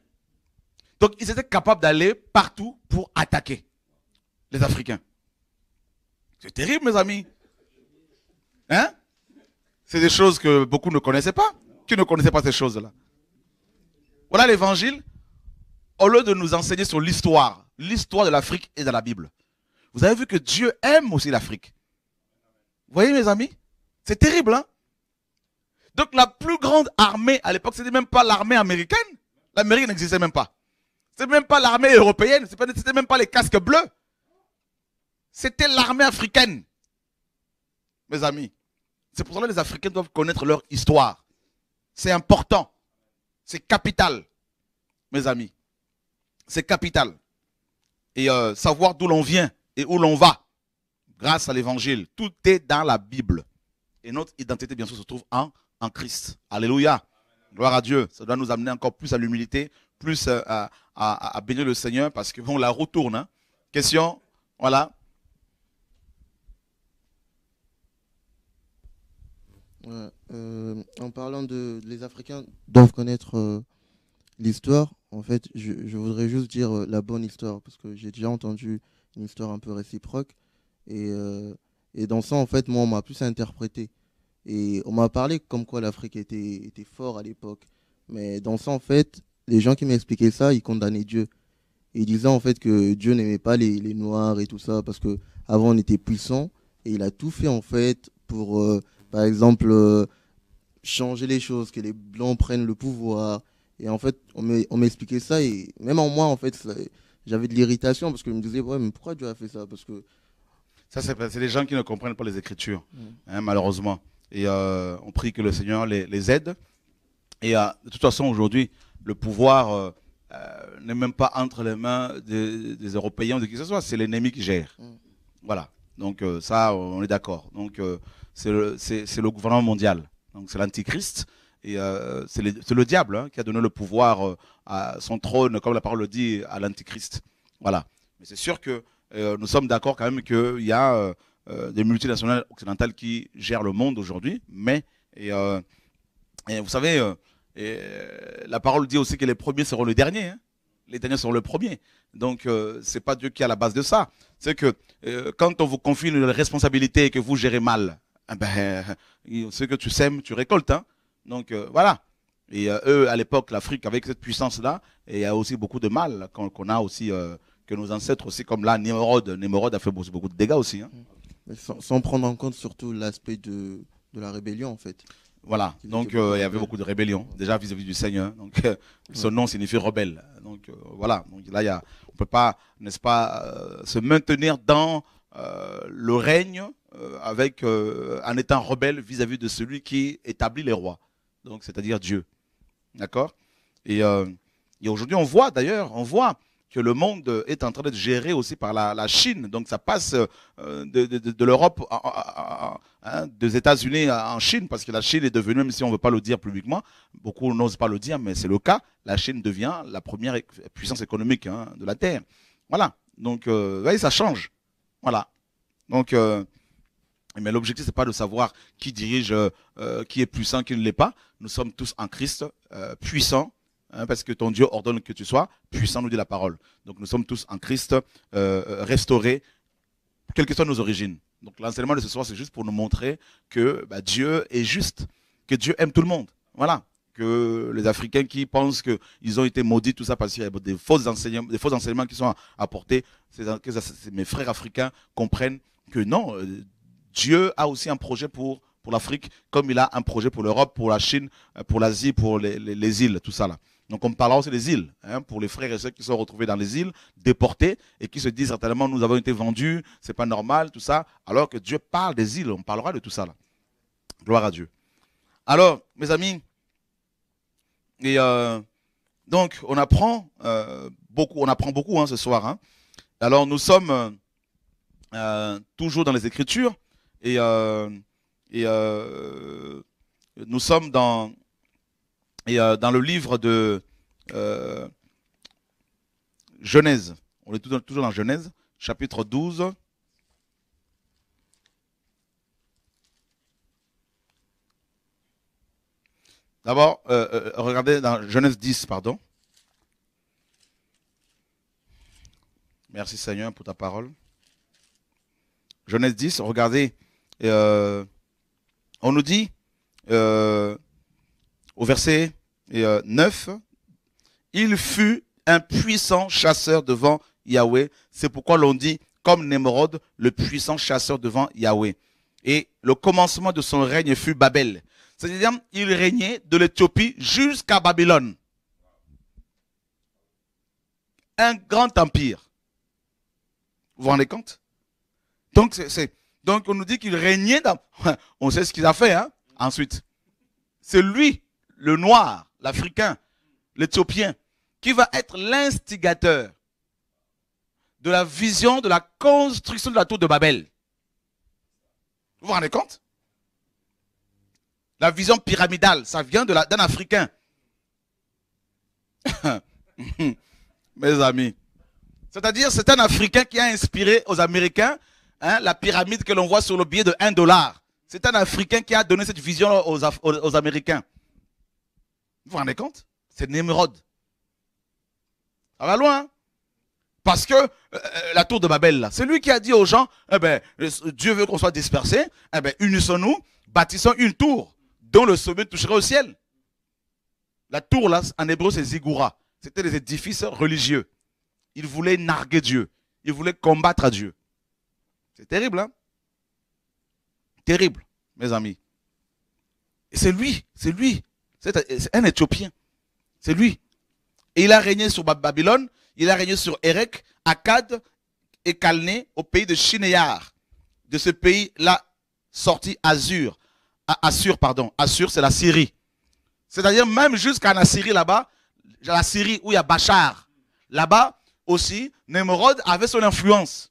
Donc ils étaient capables d'aller partout pour attaquer les Africains. C'est terrible, mes amis. Hein c'est des choses que beaucoup ne connaissaient pas. qui ne connaissaient pas ces choses-là. Voilà l'évangile. Au lieu de nous enseigner sur l'histoire, l'histoire de l'Afrique et de la Bible. Vous avez vu que Dieu aime aussi l'Afrique. Vous voyez, mes amis C'est terrible, hein Donc, la plus grande armée à l'époque, ce n'était même pas l'armée américaine. L'Amérique n'existait même pas. n'était même pas l'armée européenne. Ce n'était même pas les casques bleus. C'était l'armée africaine. Mes amis. C'est pour cela que les Africains doivent connaître leur histoire. C'est important. C'est capital, mes amis. C'est capital. Et euh, savoir d'où l'on vient et où l'on va grâce à l'évangile. Tout est dans la Bible. Et notre identité, bien sûr, se trouve en, Christ. Alléluia. Gloire à Dieu. Ça doit nous amener encore plus à l'humilité, plus euh, à, bénir le Seigneur, parce que bon, la retourne. Hein. Question, voilà. Euh, en parlant de les Africains doivent connaître euh, l'histoire, en fait, je, voudrais juste dire euh, la bonne histoire, parce que j'ai déjà entendu une histoire un peu réciproque. Et, et dans ça, en fait, moi, on m'a plus interprété. Et on m'a parlé comme quoi l'Afrique était, était fort à l'époque. Mais dans ça, en fait, les gens qui m'expliquaient ça, ils condamnaient Dieu. Ils disaient en fait que Dieu n'aimait pas les, Noirs et tout ça, parce que avant on était puissant et il a tout fait en fait pour par exemple, euh, changer les choses, que les blancs prennent le pouvoir. Et en fait, on m'expliquait ça. Et même en moi, en fait, j'avais de l'irritation parce que je me disais, ouais, mais pourquoi Dieu a fait ça Parce que. Ça, c'est des gens qui ne comprennent pas les Écritures, mm. hein, malheureusement. Et euh, on prie que le Seigneur les, aide. Et euh, de toute façon, aujourd'hui, le pouvoir n'est même pas entre les mains des, Européens ou de qui que ce soit. C'est l'ennemi qui gère. Mm. Voilà. Donc, ça, on est d'accord. Donc c'est le, gouvernement mondial. Donc c'est l'antichrist. Euh, c'est le, diable hein, qui a donné le pouvoir euh, à son trône, comme la parole le dit, à l'antichrist. Voilà. Mais c'est sûr que euh, nous sommes d'accord quand même qu'il y a des multinationales occidentales qui gèrent le monde aujourd'hui. Mais, et, vous savez, la parole dit aussi que les premiers seront les derniers. Hein. les derniers seront les premiers. Donc, ce c'est pas Dieu qui a à la base de ça. C'est que quand on vous confie une responsabilité et que vous gérez mal, ah ben, euh, ce que tu sèmes, tu récoltes. Hein. Donc euh, voilà. Et euh, eux, à l'époque, l'Afrique, avec cette puissance-là, il y a aussi beaucoup de mal qu'on a aussi, que nos ancêtres aussi, comme là, Némorod, Némorode a fait beaucoup de dégâts aussi. Hein. Mm. sans, prendre en compte surtout l'aspect de, de, la rébellion, en fait. Voilà, donc il y avait beaucoup de rébellion, déjà vis-à-vis du Seigneur. Donc son nom signifie rebelle. Donc voilà, donc là, y a, on ne peut pas, n'est-ce pas, se maintenir dans euh, le règne euh, avec, euh, un état rebelle vis-à-vis de celui qui établit les rois, donc c'est-à-dire Dieu. D'accord et, aujourd'hui, on voit d'ailleurs, on voit que le monde est en train d'être géré aussi par la, Chine. Donc ça passe de, l'Europe, hein, des États-Unis en Chine, parce que la Chine est devenue, même si on ne veut pas le dire publiquement, beaucoup n'osent pas le dire, mais c'est le cas, la Chine devient la première puissance économique hein, de la Terre. Voilà. Donc, voyez, ça change. Voilà. Donc, euh, mais l'objectif, c'est pas de savoir qui dirige, euh, euh, qui est puissant, qui ne l'est pas. Nous sommes tous en Christ, euh, puissant hein, parce que ton Dieu ordonne que tu sois puissant, nous dit la parole. Donc, nous sommes tous en Christ, restaurés, quelles que soient nos origines. Donc, l'enseignement de ce soir, c'est juste pour nous montrer que bah, Dieu est juste, que Dieu aime tout le monde. Voilà les Africains qui pensent qu'ils ont été maudits, tout ça, parce qu'il y a des fausses enseignements, des faux enseignements qui sont apportés, que mes frères africains comprennent que non, euh, Dieu a aussi un projet pour, pour l'Afrique, comme il a un projet pour l'Europe, pour la Chine, euh, pour l'Asie, pour les, îles, tout ça là. Donc on parlera aussi des îles, hein, pour les frères et ceux qui sont retrouvés dans les îles, déportés, et qui se disent certainement nous avons été vendus, c'est pas normal, tout ça, alors que Dieu parle des îles, on parlera de tout ça là. Gloire à Dieu. Alors, mes amis, et euh, donc, on apprend euh, beaucoup, on apprend beaucoup hein, ce soir. Hein. Alors, nous sommes euh, toujours dans les Écritures et, nous sommes dans, et, dans le livre de Genèse. On est toujours dans Genèse, chapitre 12. D'abord, euh, euh, regardez dans Genèse 10, pardon. Merci Seigneur pour ta parole. Genèse 10, regardez, euh, on nous dit au verset 9, il fut un puissant chasseur devant Yahweh. C'est pourquoi l'on dit, comme Némrod, le puissant chasseur devant Yahweh. Et le commencement de son règne fut Babel. C'est-à-dire, il régnait de l'Éthiopie jusqu'à Babylone. Un grand empire. Vous vous rendez compte donc, donc, on nous dit qu'il régnait dans... <laughs> On sait ce qu'il a fait, hein Ensuite, c'est lui, le noir, l'Africain, l'Éthiopien, qui va être l'instigateur de la vision de la construction de la tour de Babel. Vous vous rendez compte la vision pyramidale, ça vient d'un Africain. <laughs> Mes amis. C'est-à-dire, c'est un Africain qui a inspiré aux Américains hein, la pyramide que l'on voit sur le billet de 1 dollar. C'est un Africain qui a donné cette vision aux, Américains. Vous vous rendez compte C'est Némrod. Ça va loin. Hein? Parce que euh, euh, la tour de Babel, c'est lui qui a dit aux gens, eh ben, euh, Dieu veut qu'on soit dispersés, eh ben, unissons-nous, bâtissons une tour dont le sommet toucherait au ciel. La tour, là, en hébreu, c'est Zigoura. C'était des édifices religieux. Ils voulaient narguer Dieu. Ils voulaient combattre à Dieu. C'est terrible, hein Terrible, mes amis. Et c'est lui, c'est lui. C'est un Éthiopien. C'est lui. Et il a régné sur Babylone, il a régné sur Erek, Akkad et Calné au pays de Shinéar. De ce pays-là sorti Azur, ah, Assur, pardon. Assur, c'est la Syrie. C'est-à-dire même jusqu'à la Syrie là-bas, la Syrie où il y a Bachar, là-bas aussi, némrod avait son influence.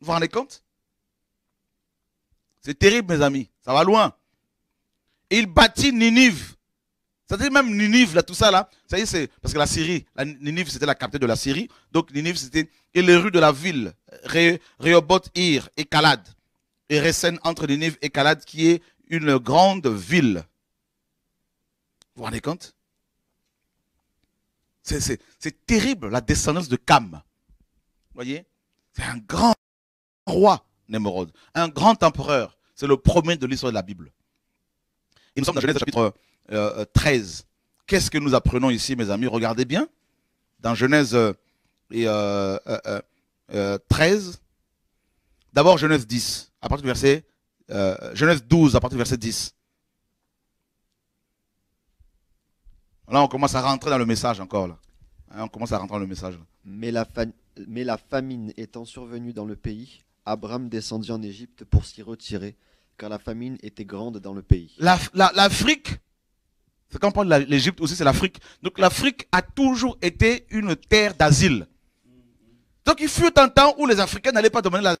Vous vous rendez compte C'est terrible, mes amis. Ça va loin. Il bâtit Ninive. C'est-à-dire même Ninive, là, tout ça, là. Ça y est, c'est parce que la Syrie, la Ninive, c'était la capitale de la Syrie. Donc Ninive, c'était et les rues de la ville, Rehoboth, Ir et Calad et Récène entre Ninive et Calade, qui est une grande ville. Vous vous rendez compte C'est terrible la descendance de Cam. Vous voyez C'est un grand roi, Némorod, un grand empereur. C'est le premier de l'histoire de la Bible. Il nous dans Genèse chapitre 13. Euh, euh, Qu'est-ce que nous apprenons ici, mes amis Regardez bien. Dans Genèse 13, euh, D'abord, Genèse 10, à partir du verset, euh, Genèse 12, à partir du verset 10. Là, on commence à rentrer dans le message encore. Là. Hein, on commence à rentrer dans le message. Mais, la famine étant survenue dans le pays, Abraham descendit en Égypte pour s'y retirer, car la famine était grande dans le pays. L'Afrique, la, c'est quand on parle l'Égypte aussi, c'est l'Afrique. Donc l'Afrique a toujours été une terre d'asile. Donc il fut un temps où les Africains n'allaient pas demander la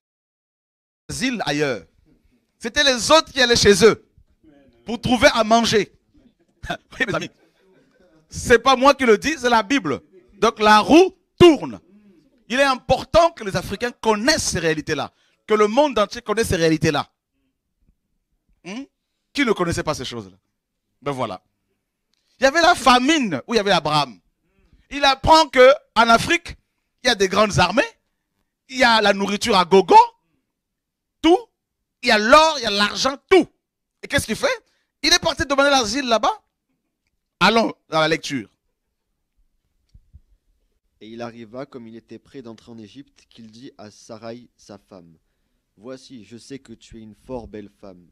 îles ailleurs. C'était les autres qui allaient chez eux pour trouver à manger. <laughs> oui, mes C'est pas moi qui le dis, c'est la Bible. Donc la roue tourne. Il est important que les Africains connaissent ces réalités-là, que le monde entier connaisse ces réalités-là. Hmm? Qui ne connaissait pas ces choses-là Ben voilà. Il y avait la famine où il y avait Abraham. Il apprend que en Afrique, il y a des grandes armées, il y a la nourriture à gogo, il y a l'or, il y a l'argent, tout. Et qu'est-ce qu'il fait Il est parti demander l'asile là-bas. Allons dans la lecture. Et il arriva, comme il était prêt d'entrer en Égypte, qu'il dit à Sarai, sa femme, Voici, je sais que tu es une fort belle femme.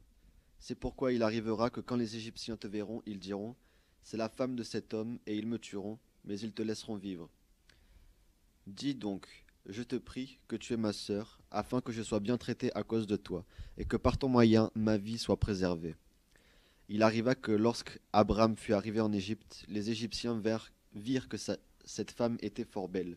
C'est pourquoi il arrivera que quand les Égyptiens te verront, ils diront, C'est la femme de cet homme, et ils me tueront, mais ils te laisseront vivre. Dis donc, je te prie que tu es ma sœur, afin que je sois bien traité à cause de toi, et que par ton moyen ma vie soit préservée. Il arriva que lorsque Abraham fut arrivé en Égypte, les Égyptiens virent que cette femme était fort belle.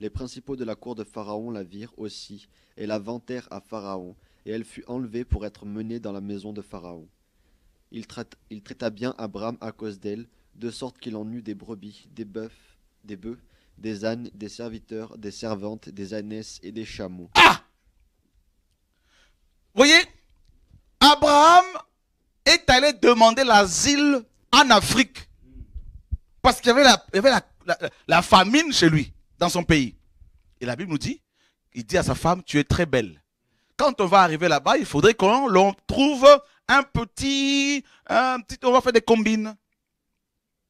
Les principaux de la cour de Pharaon la virent aussi, et la vantèrent à Pharaon, et elle fut enlevée pour être menée dans la maison de Pharaon. Il, traita, il traita bien Abraham à cause d'elle, de sorte qu'il en eut des brebis, des bœufs, des bœufs, des ânes, des serviteurs, des servantes, des ânesses et des chameaux. Ah Vous voyez, Abraham est allé demander l'asile en Afrique. Parce qu'il y avait, la, famine chez lui, dans son pays. Et la Bible nous dit, il dit à sa femme, tu es très belle. Quand on va arriver là-bas, il faudrait qu'on l'on trouve un petit, un petit... On va faire des combines,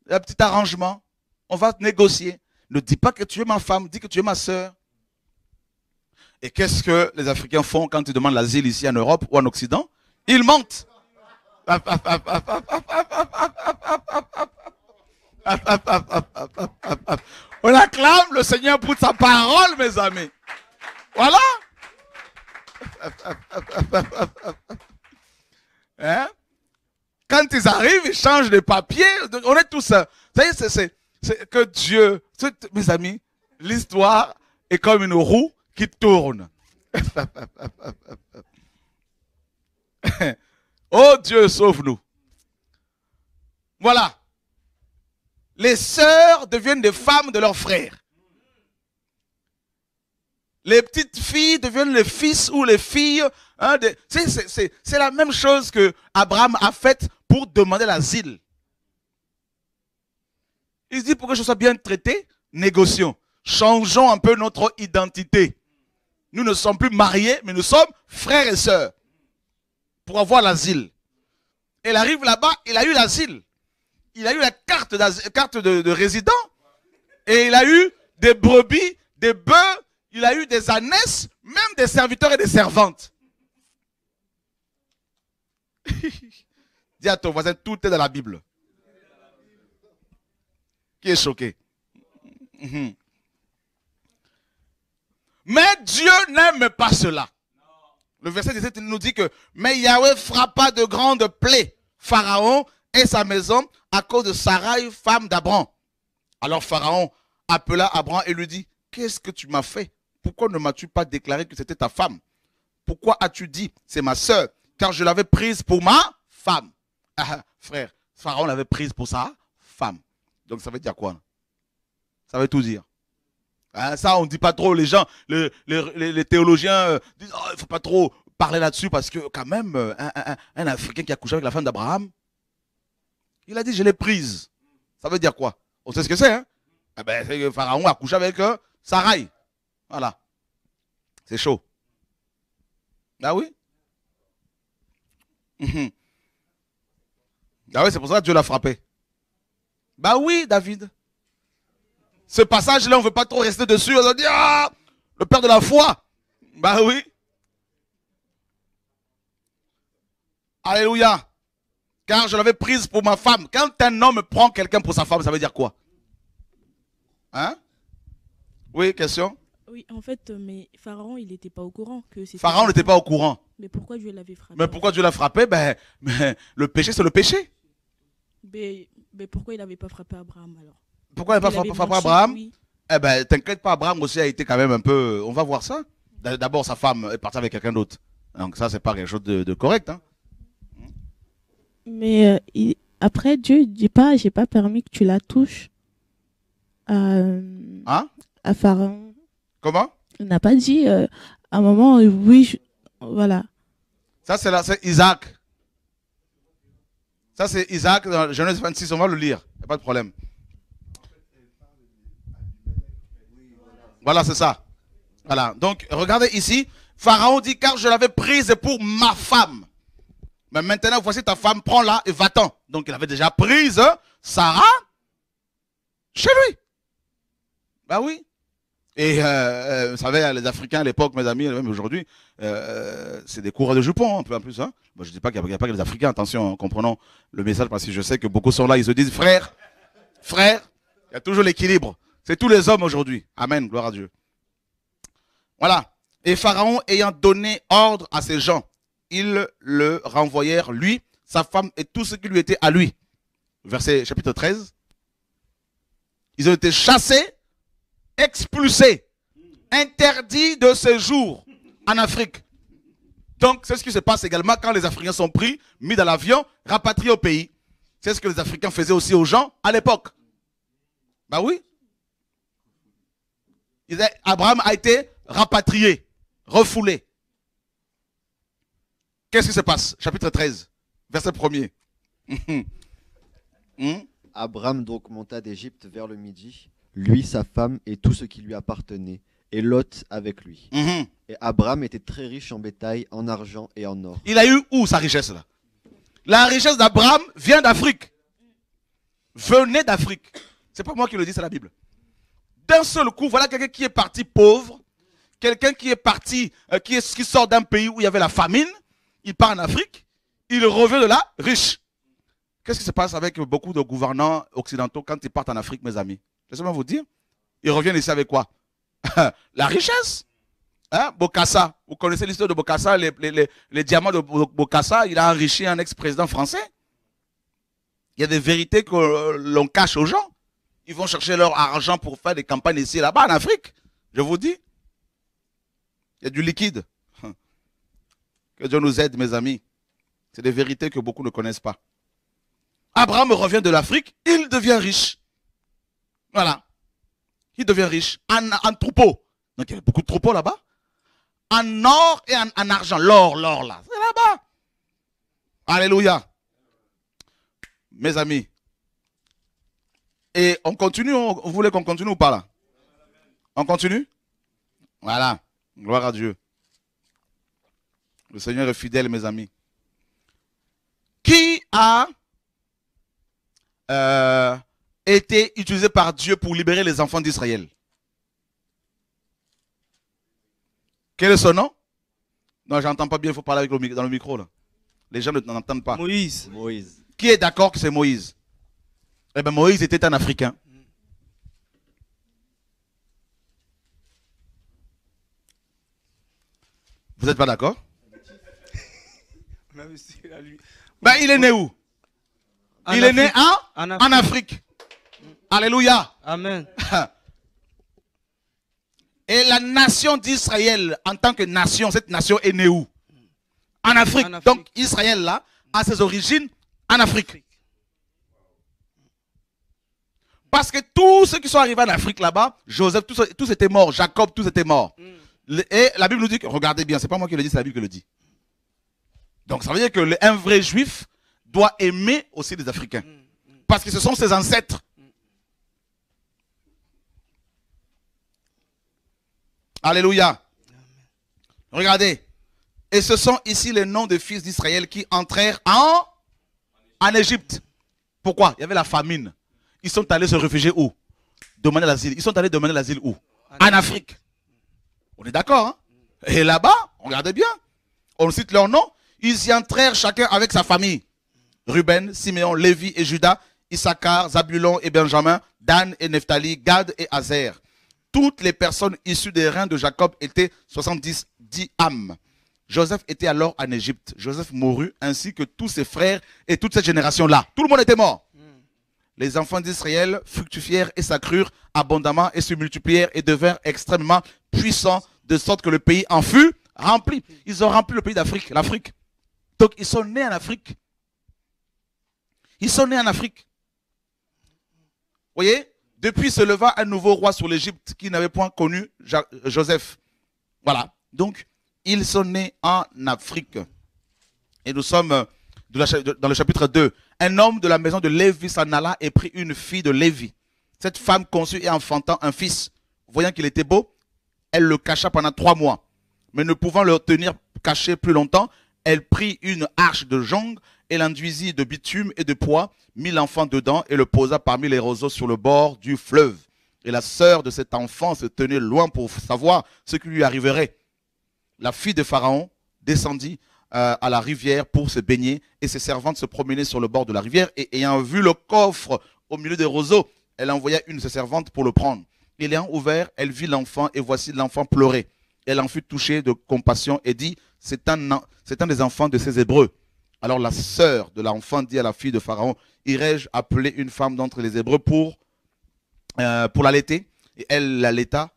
un petit arrangement. On va négocier. Ne dis pas que tu es ma femme, dis que tu es ma sœur. Et qu'est-ce que les Africains font quand ils demandent l'asile ici en Europe ou en Occident Ils mentent. On acclame le Seigneur pour sa parole, mes amis. Voilà. Hein? Quand ils arrivent, ils changent de papiers. On est tous. Ça y c'est c'est que Dieu, mes amis, l'histoire est comme une roue qui tourne. <laughs> oh Dieu, sauve-nous. Voilà. Les sœurs deviennent des femmes de leurs frères. Les petites filles deviennent les fils ou les filles. Hein, c'est la même chose que Abraham a faite pour demander l'asile. Il se dit, pour que je sois bien traité, négocions. Changeons un peu notre identité. Nous ne sommes plus mariés, mais nous sommes frères et sœurs pour avoir l'asile. Elle arrive là-bas, il a eu l'asile. Il a eu la carte, de, résident. Et il a eu des brebis, des bœufs, il a eu des ânesses, même des serviteurs et des servantes. <laughs> Dis à ton voisin, tout est dans la Bible est choqué. Mhm. Mais Dieu n'aime pas cela. Le verset 17 nous dit que, mais Yahweh frappa de grandes plaies Pharaon et sa maison à cause de Sarai, femme d'Abran Alors Pharaon appela Abraham et lui dit, qu'est-ce que tu m'as fait Pourquoi ne m'as-tu pas déclaré que c'était ta femme Pourquoi as-tu dit, c'est ma soeur? Car je l'avais prise pour ma femme. Ah, ah, frère, Pharaon l'avait prise pour sa femme. Donc ça veut dire quoi Ça veut tout dire. Hein, ça, on ne dit pas trop. Les gens, les, théologiens euh, disent oh, il ne faut pas trop parler là-dessus parce que, quand même, euh, un, Africain qui a couché avec la femme d'Abraham, il a dit Je l'ai prise. Ça veut dire quoi On sait ce que c'est. Hein eh ben, c'est que Pharaon a couché avec euh, Sarai. Voilà. C'est chaud. Ah oui mhm. Ah oui, c'est pour ça que Dieu l'a frappé. Bah oui, David. Ce passage-là, on ne veut pas trop rester dessus. On va dire, ah, le père de la foi. Bah oui. Alléluia. Car je l'avais prise pour ma femme. Quand un homme prend quelqu'un pour sa femme, ça veut dire quoi Hein Oui, question Oui, en fait, mais Pharaon, il n'était pas au courant que c'était. Pharaon n'était pas au courant. Mais pourquoi Dieu l'avait frappé Mais pourquoi Dieu l'a frappé Ben, <laughs> le péché, c'est le péché. Mais ben, mais pourquoi il n'avait pas frappé Abraham alors Pourquoi il n'avait pas frappé Abraham Eh ben, t'inquiète pas, Abraham aussi a été quand même un peu. On va voir ça. D'abord, sa femme est partie avec quelqu'un d'autre. Donc ça, c'est pas quelque chose de, correct. Hein. Mais euh, après, Dieu ne dit pas, j'ai pas permis que tu la touches à, euh, hein Pharaon. Comment Il n'a pas dit euh, à un moment, oui, voilà. Ça, c'est Isaac. Ça, c'est Isaac, dans Genèse 26, on va le lire. Il n'y a pas de problème. Voilà, c'est ça. Voilà. Donc, regardez ici. Pharaon dit, car je l'avais prise pour ma femme. Mais maintenant, voici ta femme, prends-la et va-t'en. Donc, il avait déjà prise Sarah chez lui. Ben oui. Et euh, euh, vous savez, les Africains à l'époque, mes amis, même aujourd'hui, euh, c'est des coureurs de jupons, un peu en plus. Hein. Moi, je dis pas qu'il n'y a, pas que les Africains, attention, hein, comprenons le message, parce que je sais que beaucoup sont là, ils se disent, frère, frère, il y a toujours l'équilibre. C'est tous les hommes aujourd'hui. Amen, gloire à Dieu. Voilà. Et Pharaon ayant donné ordre à ses gens, ils le renvoyèrent, lui, sa femme et tout ce qui lui était à lui. Verset chapitre 13. Ils ont été chassés expulsé, interdit de séjour en Afrique. Donc, c'est ce qui se passe également quand les Africains sont pris, mis dans l'avion, rapatriés au pays. C'est ce que les Africains faisaient aussi aux gens à l'époque. Ben oui. Abraham a été rapatrié, refoulé. Qu'est-ce qui se passe Chapitre 13, verset 1er. <laughs> Hmm? Abraham donc monta d'Égypte vers le midi lui, sa femme et tout ce qui lui appartenait, et l'hôte avec lui. Mhm. Et Abraham était très riche en bétail, en argent et en or. Il a eu où sa richesse là La richesse d'Abraham vient d'Afrique. Venait d'Afrique. C'est pas moi qui le dis, c'est la Bible. D'un seul coup, voilà quelqu'un qui est parti pauvre, quelqu'un qui est parti, euh, qui, est, qui sort d'un pays où il y avait la famine, il part en Afrique, il revient de là riche. Qu'est-ce qui se passe avec beaucoup de gouvernants occidentaux quand ils partent en Afrique, mes amis Laissez-moi vous dire. Ils reviennent ici avec quoi <laughs> La richesse. Hein? Bokassa. Vous connaissez l'histoire de Bokassa, les, diamants de Bokassa. Il a enrichi un ex-président français. Il y a des vérités que euh, l'on cache aux gens. Ils vont chercher leur argent pour faire des campagnes ici là-bas en Afrique. Je vous dis. Il y a du liquide. <laughs> Que Dieu nous aide, mes amis. C'est des vérités que beaucoup ne connaissent pas. Abraham revient de l'Afrique, il devient riche. Voilà. Il devient riche. En, troupeau. Donc il y avait beaucoup de troupeaux là-bas. En or et en, argent. L'or, l'or là. C'est là-bas. Alléluia. Mes amis. Et on continue. vous voulez qu'on continue ou pas là On continue Voilà. Gloire à Dieu. Le Seigneur est fidèle, mes amis. Qui a euh, était utilisé par Dieu pour libérer les enfants d'Israël. Quel est son nom Non, j'entends pas bien, il faut parler dans le micro. Là. Les gens ne n'entendent pas. Moïse. Qui est d'accord que c'est Moïse Eh bien, Moïse était un Africain. Vous n'êtes pas d'accord <laughs> ben, Il est né où Il est né en Afrique. Alléluia. Amen. <laughs> Et la nation d'Israël, en tant que nation, cette nation est née où en Afrique. Donc Israël, là, a ses origines en Afrique. Parce que tous ceux qui sont arrivés en Afrique là-bas, Joseph, tous, étaient morts, Jacob, tous étaient morts. Et la Bible nous dit, que, regardez bien, c'est pas moi qui le dis, c'est la Bible qui le dit. Donc ça veut dire que un vrai juif doit aimer aussi les Africains. Parce que ce sont ses ancêtres. Alléluia. Regardez. Et ce sont ici les noms des fils d'Israël qui entrèrent en, en Égypte. Pourquoi Il y avait la famine. Ils sont allés se réfugier où Demander l'asile. Ils sont allés demander l'asile où En Afrique. On est d'accord. Hein? Et là-bas, regardez bien. On cite leurs noms. Ils y entrèrent chacun avec sa famille. Ruben, Simeon, Lévi et Judas, Issachar, Zabulon et Benjamin, Dan et Nephtali, Gad et Azer. Toutes les personnes issues des reins de Jacob étaient 70 dix âmes. Joseph était alors en Égypte. Joseph mourut ainsi que tous ses frères et toute cette génération-là. Tout le monde était mort. Hmm. Les enfants d'Israël fructifièrent et s'accrurent abondamment et se multiplièrent et devinrent extrêmement puissants de sorte que le pays en fut rempli. Ils ont rempli le pays d'Afrique, l'Afrique. Donc ils sont nés en Afrique. Ils sont nés en Afrique. Vous voyez depuis se leva un nouveau roi sur l'Égypte qui n'avait point connu Joseph. Voilà. Donc, ils sont nés en Afrique. Et nous sommes euh, dans le chapitre 2. Un homme de la maison de Lévi s'en alla et prit une fille de Lévi. Cette femme conçut et enfantant un fils. Voyant qu'il était beau, elle le cacha pendant trois mois. Mais ne pouvant le tenir caché plus longtemps, elle prit une arche de jonc elle induisit de bitume et de poids, mit l'enfant dedans et le posa parmi les roseaux sur le bord du fleuve. Et la sœur de cet enfant se tenait loin pour savoir ce qui lui arriverait. La fille de Pharaon descendit euh, à la rivière pour se baigner et ses servantes se promenaient sur le bord de la rivière et ayant vu le coffre au milieu des roseaux, elle envoya une de ses servantes pour le prendre. Et l'ayant ouvert, elle vit l'enfant et voici l'enfant pleurer. Elle en fut touchée de compassion et dit, c'est un, c'est un des enfants de ces Hébreux. Alors la sœur de l'enfant dit à la fille de Pharaon, irai-je appeler une femme d'entre les Hébreux pour, euh, pour l'allaiter Et elle l'allaita,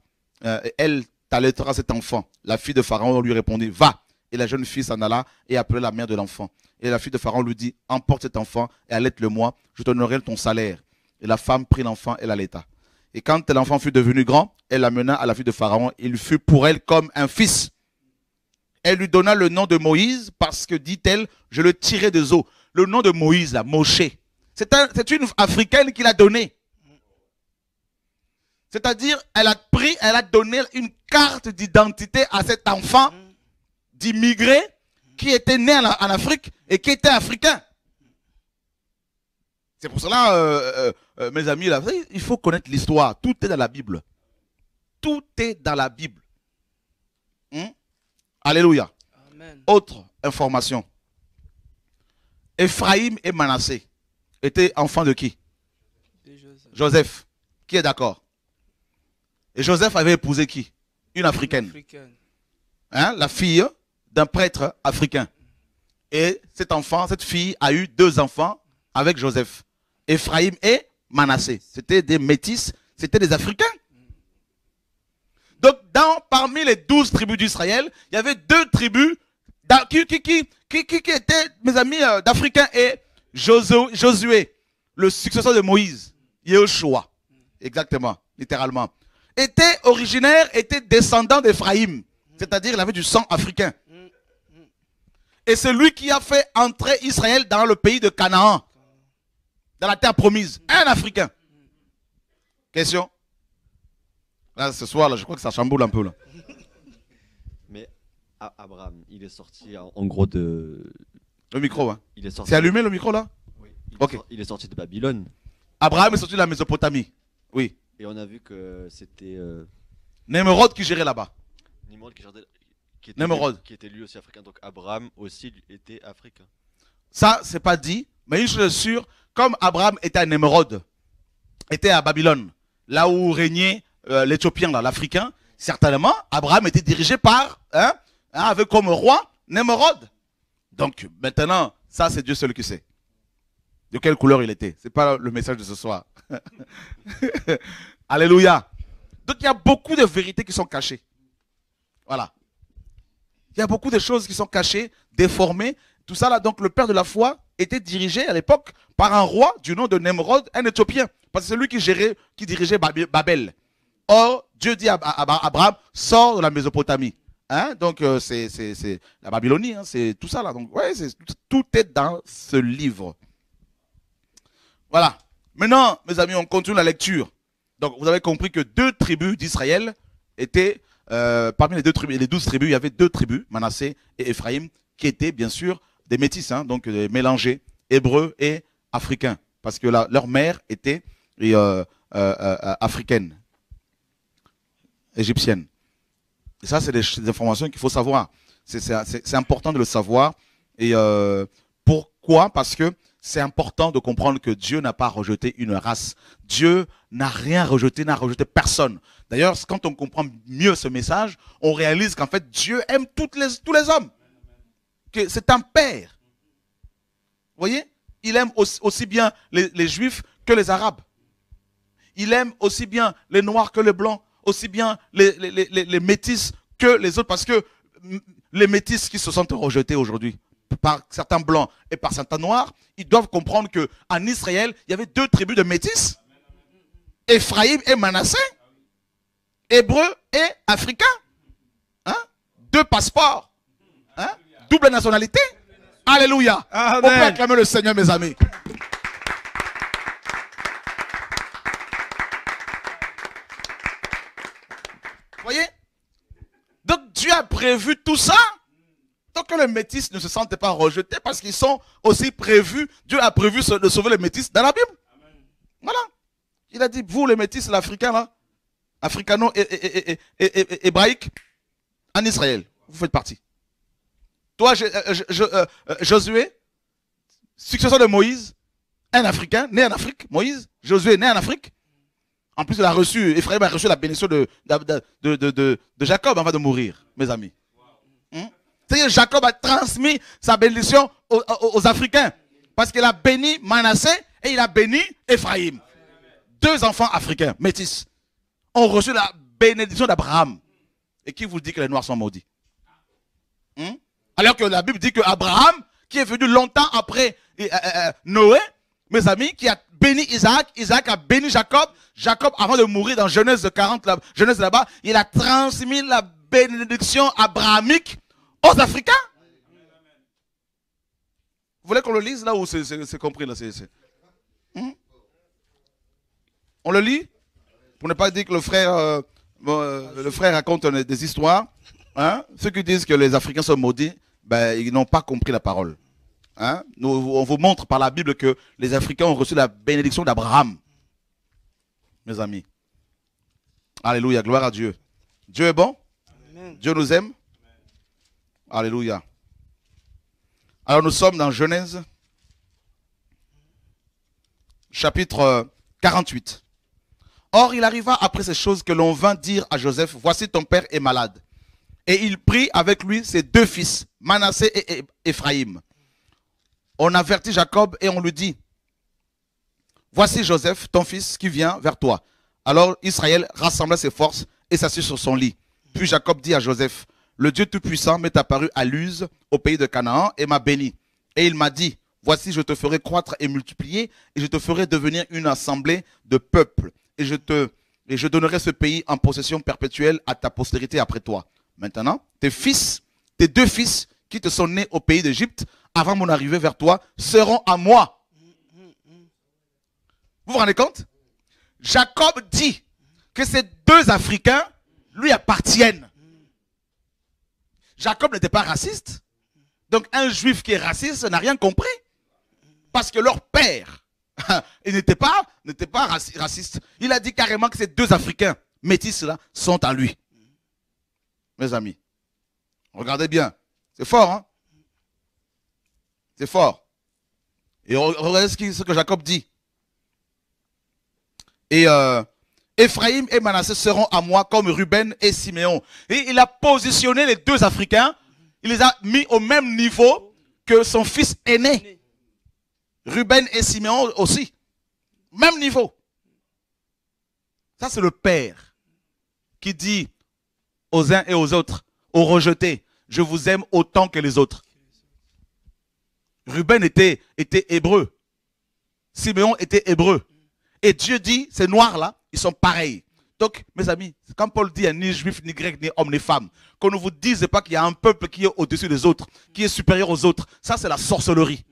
euh, et elle t'allaitera cet enfant. La fille de Pharaon lui répondit, va. Et la jeune fille s'en alla et appela la mère de l'enfant. Et la fille de Pharaon lui dit, emporte cet enfant et allaite-le-moi, je donnerai ton salaire. Et la femme prit l'enfant et l'allaita. Et quand l'enfant fut devenu grand, elle l'amena à la fille de Pharaon. Il fut pour elle comme un fils. Elle lui donna le nom de Moïse parce que, dit-elle, je le tirais des eaux. Le nom de Moïse, la Moshe. C'est une africaine qui l'a donné. C'est-à-dire, elle a pris, elle a donné une carte d'identité à cet enfant d'immigré qui était né en, Afrique et qui était africain. C'est pour cela, euh, euh, euh, mes amis, il faut connaître l'histoire. Tout est dans la Bible. Tout est dans la Bible. Hmm? Alléluia. Autre information. Ephraïm et Manassé étaient enfants de qui Joseph. Joseph. Qui est d'accord Et Joseph avait épousé qui Une africaine. Hein? La fille d'un prêtre africain. Et cet enfant, cette fille a eu deux enfants avec Joseph. Ephraïm et Manassé. C'était des métis, c'était des Africains. Donc, dans, parmi les douze tribus d'Israël, il y avait deux tribus qui, qui, qui, qui, étaient, mes amis, euh, d'Africains et Josué, le successeur de Moïse, Yehoshua, exactement, littéralement, était originaire, était descendant d'Ephraïm, c'est-à-dire il avait du sang africain. Et c'est lui qui a fait entrer Israël dans le pays de Canaan, dans la terre promise. Un Africain. Question ce soir, là, je crois que ça chamboule un peu. Là. <laughs> Mais Abraham, il est sorti en gros de. Le micro, hein. Il est sorti. C'est allumé le micro là Oui. Il est sorti de Babylone. Abraham est sorti de la Mésopotamie. Oui. Et on a vu que c'était euh, qui gérait là-bas. Nimrod qui, gérait qui était, qui était lui aussi africain. Donc Abraham aussi était africain. Ça, c'est pas dit. Mais une chose est comme Abraham était à Nimrod, était à Babylone, là où régnait euh, l'Éthiopien, l'Africain, certainement, Abraham était dirigé par, hein, hein, avec comme roi Nemrod. Donc maintenant, ça c'est Dieu seul qui sait. De quelle couleur il était. C'est pas le message de ce soir. <laughs> Alléluia. Donc il y a beaucoup de vérités qui sont cachées. Voilà. Il y a beaucoup de choses qui sont cachées, déformées. Tout ça là, donc le père de la foi était dirigé à l'époque par un roi du nom de Nemrod, un Éthiopien. Parce que c'est lui qui gérait, qui dirigeait Babel. Or, oh, Dieu dit à, Abraham, sors de la Mésopotamie. Hein? Donc, euh, c'est la Babylonie, hein, c'est tout ça là. Donc, ouais, tout est dans ce livre. Voilà. Maintenant, mes amis, on continue la lecture. Donc, vous avez compris que deux tribus d'Israël étaient, euh, parmi les, deux tribus, les douze tribus, il y avait deux tribus, Manassé et Éphraïm, qui étaient bien sûr des métis, hein, donc des euh, mélangés, hébreux et africains. Parce que leur mère était africaine égyptienne. Et ça, c'est des, informations qu'il faut savoir. C'est important de le savoir. Et euh, pourquoi Parce que c'est important de comprendre que Dieu n'a pas rejeté une race. Dieu n'a rien rejeté, n'a rejeté personne. D'ailleurs, quand on comprend mieux ce message, on réalise qu'en fait, Dieu aime toutes les, tous les hommes. Que c'est un père. Vous voyez Il aime aussi, bien les, juifs que les arabes. Il aime aussi bien les noirs que les blancs aussi bien les, métisses métis que les autres, parce que les métis qui se sentent rejetés aujourd'hui par certains blancs et par certains noirs, ils doivent comprendre qu'en Israël, il y avait deux tribus de métis, Ephraïm et Manassé, hébreux et africains, hein, deux passeports, hein, double nationalité. Alléluia. On peut acclamer le Seigneur, mes amis. Dieu a prévu tout ça. Tant que les métis ne se sentent pas rejetés, parce qu'ils sont aussi prévus, Dieu a prévu de sauver les métis dans la Bible. Voilà. Il a dit, vous les métis, l'Africain, là, africano-hébraïque, et en Israël, vous faites partie. Toi, euh, euh, euh, Josué, successeur de Moïse, un Africain, né en Afrique, Moïse, Josué, né en Afrique, en plus, il a reçu, Ephraim a reçu la bénédiction de, de, de, de Jacob avant de mourir, mes amis. Hmm? C'est-à-dire Jacob a transmis sa bénédiction aux, Africains. Parce qu'il a béni Manassé et il a béni Ephraim. Deux enfants africains, métis, ont reçu la bénédiction d'Abraham. Et qui vous dit que les Noirs sont maudits hmm? Alors que la Bible dit qu'Abraham, qui est venu longtemps après euh, euh, Noé, mes amis, qui a béni Isaac, Isaac a béni Jacob, Jacob, avant de mourir dans Genèse 40, Genèse là-bas, il a transmis la bénédiction abrahamique aux Africains. Vous voulez qu'on le lise là ou c'est compris là hmm? On le lit Pour ne pas dire que le frère, euh, euh, le frère raconte des histoires. Hein. Ceux qui disent que les Africains sont maudits, ben, ils n'ont pas compris la parole. Hein? on vous montre par la Bible que les Africains ont reçu la bénédiction d'Abraham. Mes amis. Alléluia, gloire à Dieu. Dieu est bon. Dieu nous aime. Alléluia. Alors nous sommes dans Genèse chapitre 48. Euh, Or, il arriva après ces choses que l'on vint dire à Joseph, voici ton père est malade. Et il prit avec lui ses deux fils, Manassé et Ephraim on avertit Jacob et on lui dit, voici Joseph, ton fils, qui vient vers toi. Alors Israël rassembla ses forces et s'assit sur son lit. Puis Jacob dit à Joseph, le Dieu Tout-Puissant m'est apparu à Luz, au pays de Canaan, et m'a béni. Et il m'a dit, voici, je te ferai croître et multiplier, et je te ferai devenir une assemblée de peuples, et je te et je donnerai ce pays en possession perpétuelle à ta postérité après toi. Maintenant, tes fils, tes deux fils qui te sont nés au pays d'Égypte, avant mon arrivée vers toi seront à moi. Vous vous rendez compte Jacob dit que ces deux Africains lui appartiennent. Jacob n'était pas raciste. Donc un juif qui est raciste n'a rien compris. Parce que leur père, <laughs> il n'était pas, pas raciste. Il a dit carrément que ces deux Africains métis là sont à lui. Mes amis, regardez bien. C'est fort, hein c'est fort. Et regardez ce, que Jacob dit. Et euh, Ephraim et Manassé seront à moi comme Ruben et Siméon. Et il a positionné les deux Africains. Il les a mis au même niveau que son fils aîné. Ruben et Siméon aussi. Même niveau. Ça, c'est le Père qui dit aux uns et aux autres, aux rejetés, je vous aime autant que les autres. Ruben était, était hébreu. Siméon était hébreu. Et Dieu dit, ces noirs-là, ils sont pareils. Donc, mes amis, quand Paul dit, il n'y a ni juif, ni grec, ni homme, ni femme, qu'on ne vous dise pas qu'il y a un peuple qui est au-dessus des autres, qui est supérieur aux autres, ça c'est la sorcellerie.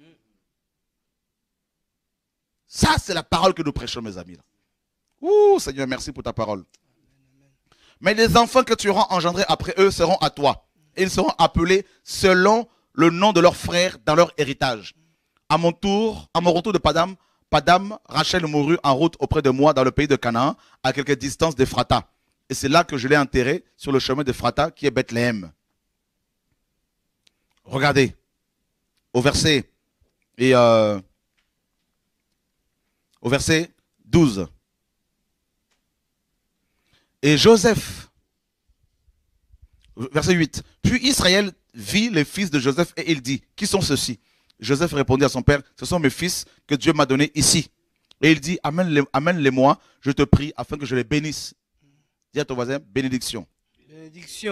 Ça c'est la parole que nous prêchons, mes amis. Là. Ouh, Seigneur, merci pour ta parole. Mais les enfants que tu auras engendrés après eux seront à toi. Ils seront appelés selon le nom de leurs frères dans leur héritage. À mon tour, à mon retour de Padam, Padam, Rachel mourut en route auprès de moi dans le pays de Canaan, à quelque distance d'Ephrata. Et c'est là que je l'ai enterré sur le chemin d'Ephrata, qui est Bethléem. Regardez, au verset, et euh, au verset 12. Et Joseph, verset 8. Puis Israël vit les fils de Joseph et il dit, qui sont ceux-ci Joseph répondit à son père, ce sont mes fils que Dieu m'a donnés ici. Et il dit, amène-les moi, je te prie, afin que je les bénisse. Dis à ton voisin, bénédiction.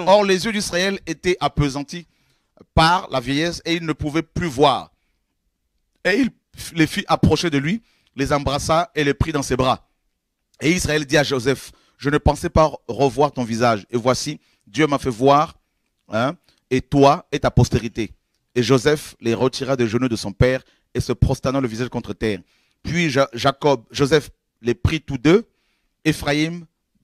Or, les yeux d'Israël étaient appesantis par la vieillesse et ils ne pouvaient plus voir. Et il les fit approcher de lui, les embrassa et les prit dans ses bras. Et Israël dit à Joseph, je ne pensais pas revoir ton visage. Et voici, Dieu m'a fait voir hein, et toi et ta postérité. Et Joseph les retira des genoux de son père et se prosternant le visage contre terre. Puis Jacob, Joseph les prit tous deux, Ephraim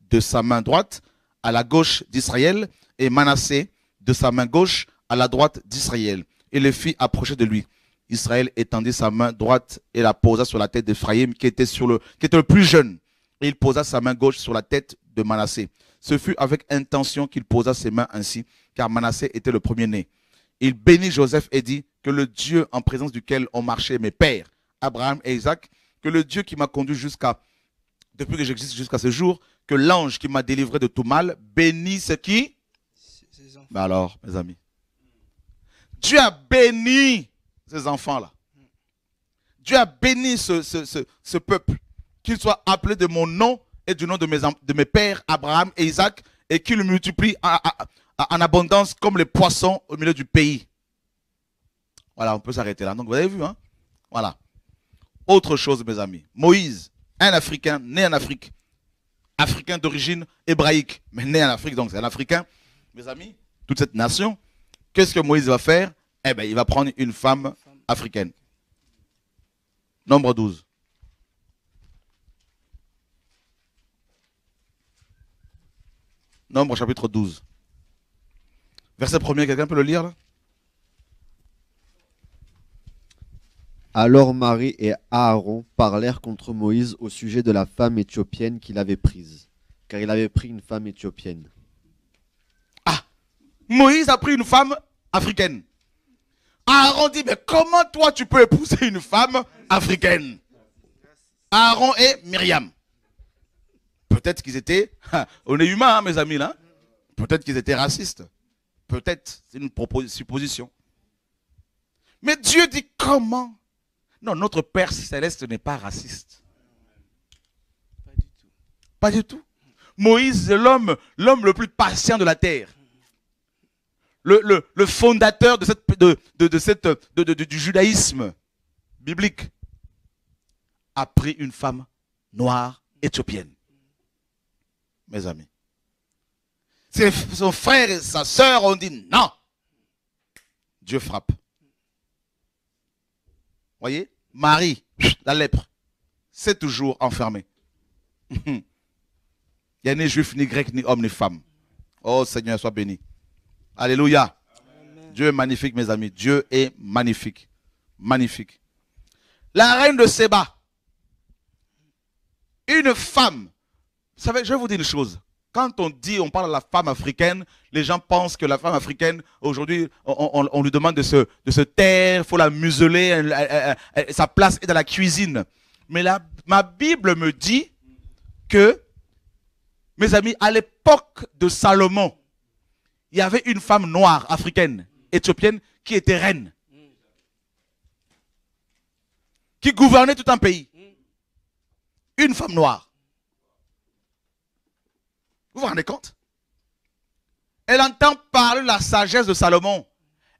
de sa main droite à la gauche d'Israël et Manassé de sa main gauche à la droite d'Israël et les fit approcher de lui. Israël étendit sa main droite et la posa sur la tête d'Éphraïm qui était le, qui était le plus jeune. Et il posa sa main gauche sur la tête de Manassé. Ce fut avec intention qu'il posa ses mains ainsi, car Manassé était le premier-né. Il bénit Joseph et dit que le Dieu en présence duquel ont marché mes pères, Abraham et Isaac, que le Dieu qui m'a conduit jusqu'à, depuis que j'existe jusqu'à ce jour, que l'ange qui m'a délivré de tout mal bénisse qui ben Alors, mes amis, Dieu a béni ces enfants-là. Dieu a béni ce, peuple, qu'il soit appelé de mon nom du nom de mes, de mes pères Abraham et Isaac, et qu'il multiplie en, en abondance comme les poissons au milieu du pays. Voilà, on peut s'arrêter là. Donc vous avez vu, hein Voilà. Autre chose, mes amis. Moïse, un Africain, né en Afrique. Africain d'origine hébraïque, mais né en Afrique, donc c'est un Africain. Mes amis, toute cette nation, qu'est-ce que Moïse va faire Eh bien, il va prendre une femme africaine. Nombre 12. Nombre chapitre 12. Verset premier, quelqu'un peut le lire là Alors Marie et Aaron parlèrent contre Moïse au sujet de la femme éthiopienne qu'il avait prise, car il avait pris une femme éthiopienne. Ah Moïse a pris une femme africaine. Aaron dit, mais comment toi tu peux épouser une femme africaine Aaron et Myriam. Peut-être qu'ils étaient, <laughs> on est humain, hein, mes amis, là. Peut-être qu'ils étaient racistes. Peut-être, c'est une supposition. Mais Dieu dit comment Non, notre Père céleste n'est pas raciste. Pas du tout. Pas du tout. Moïse est l'homme, le plus patient de la terre. Le, fondateur du judaïsme biblique a pris une femme noire éthiopienne mes amis. Son frère et sa sœur ont dit non. Dieu frappe. Voyez Marie, la lèpre, c'est toujours enfermée. <laughs> Il n'y a ni juif, ni grec, ni homme, ni femme. Oh Seigneur, sois béni. Alléluia. Dieu est magnifique, mes amis. Dieu est magnifique. Magnifique. La reine de Séba, une femme je vais vous dire une chose. Quand on dit, on parle de la femme africaine, les gens pensent que la femme africaine, aujourd'hui, on, lui demande de se, de se taire, il faut la museler, sa place est dans la cuisine. Mais ma Bible me dit que, mes amis, à l'époque de Salomon, il y avait une femme noire, africaine, éthiopienne, qui était reine, qui gouvernait tout un pays. Une femme noire. Vous vous rendez compte Elle entend parler la sagesse de Salomon.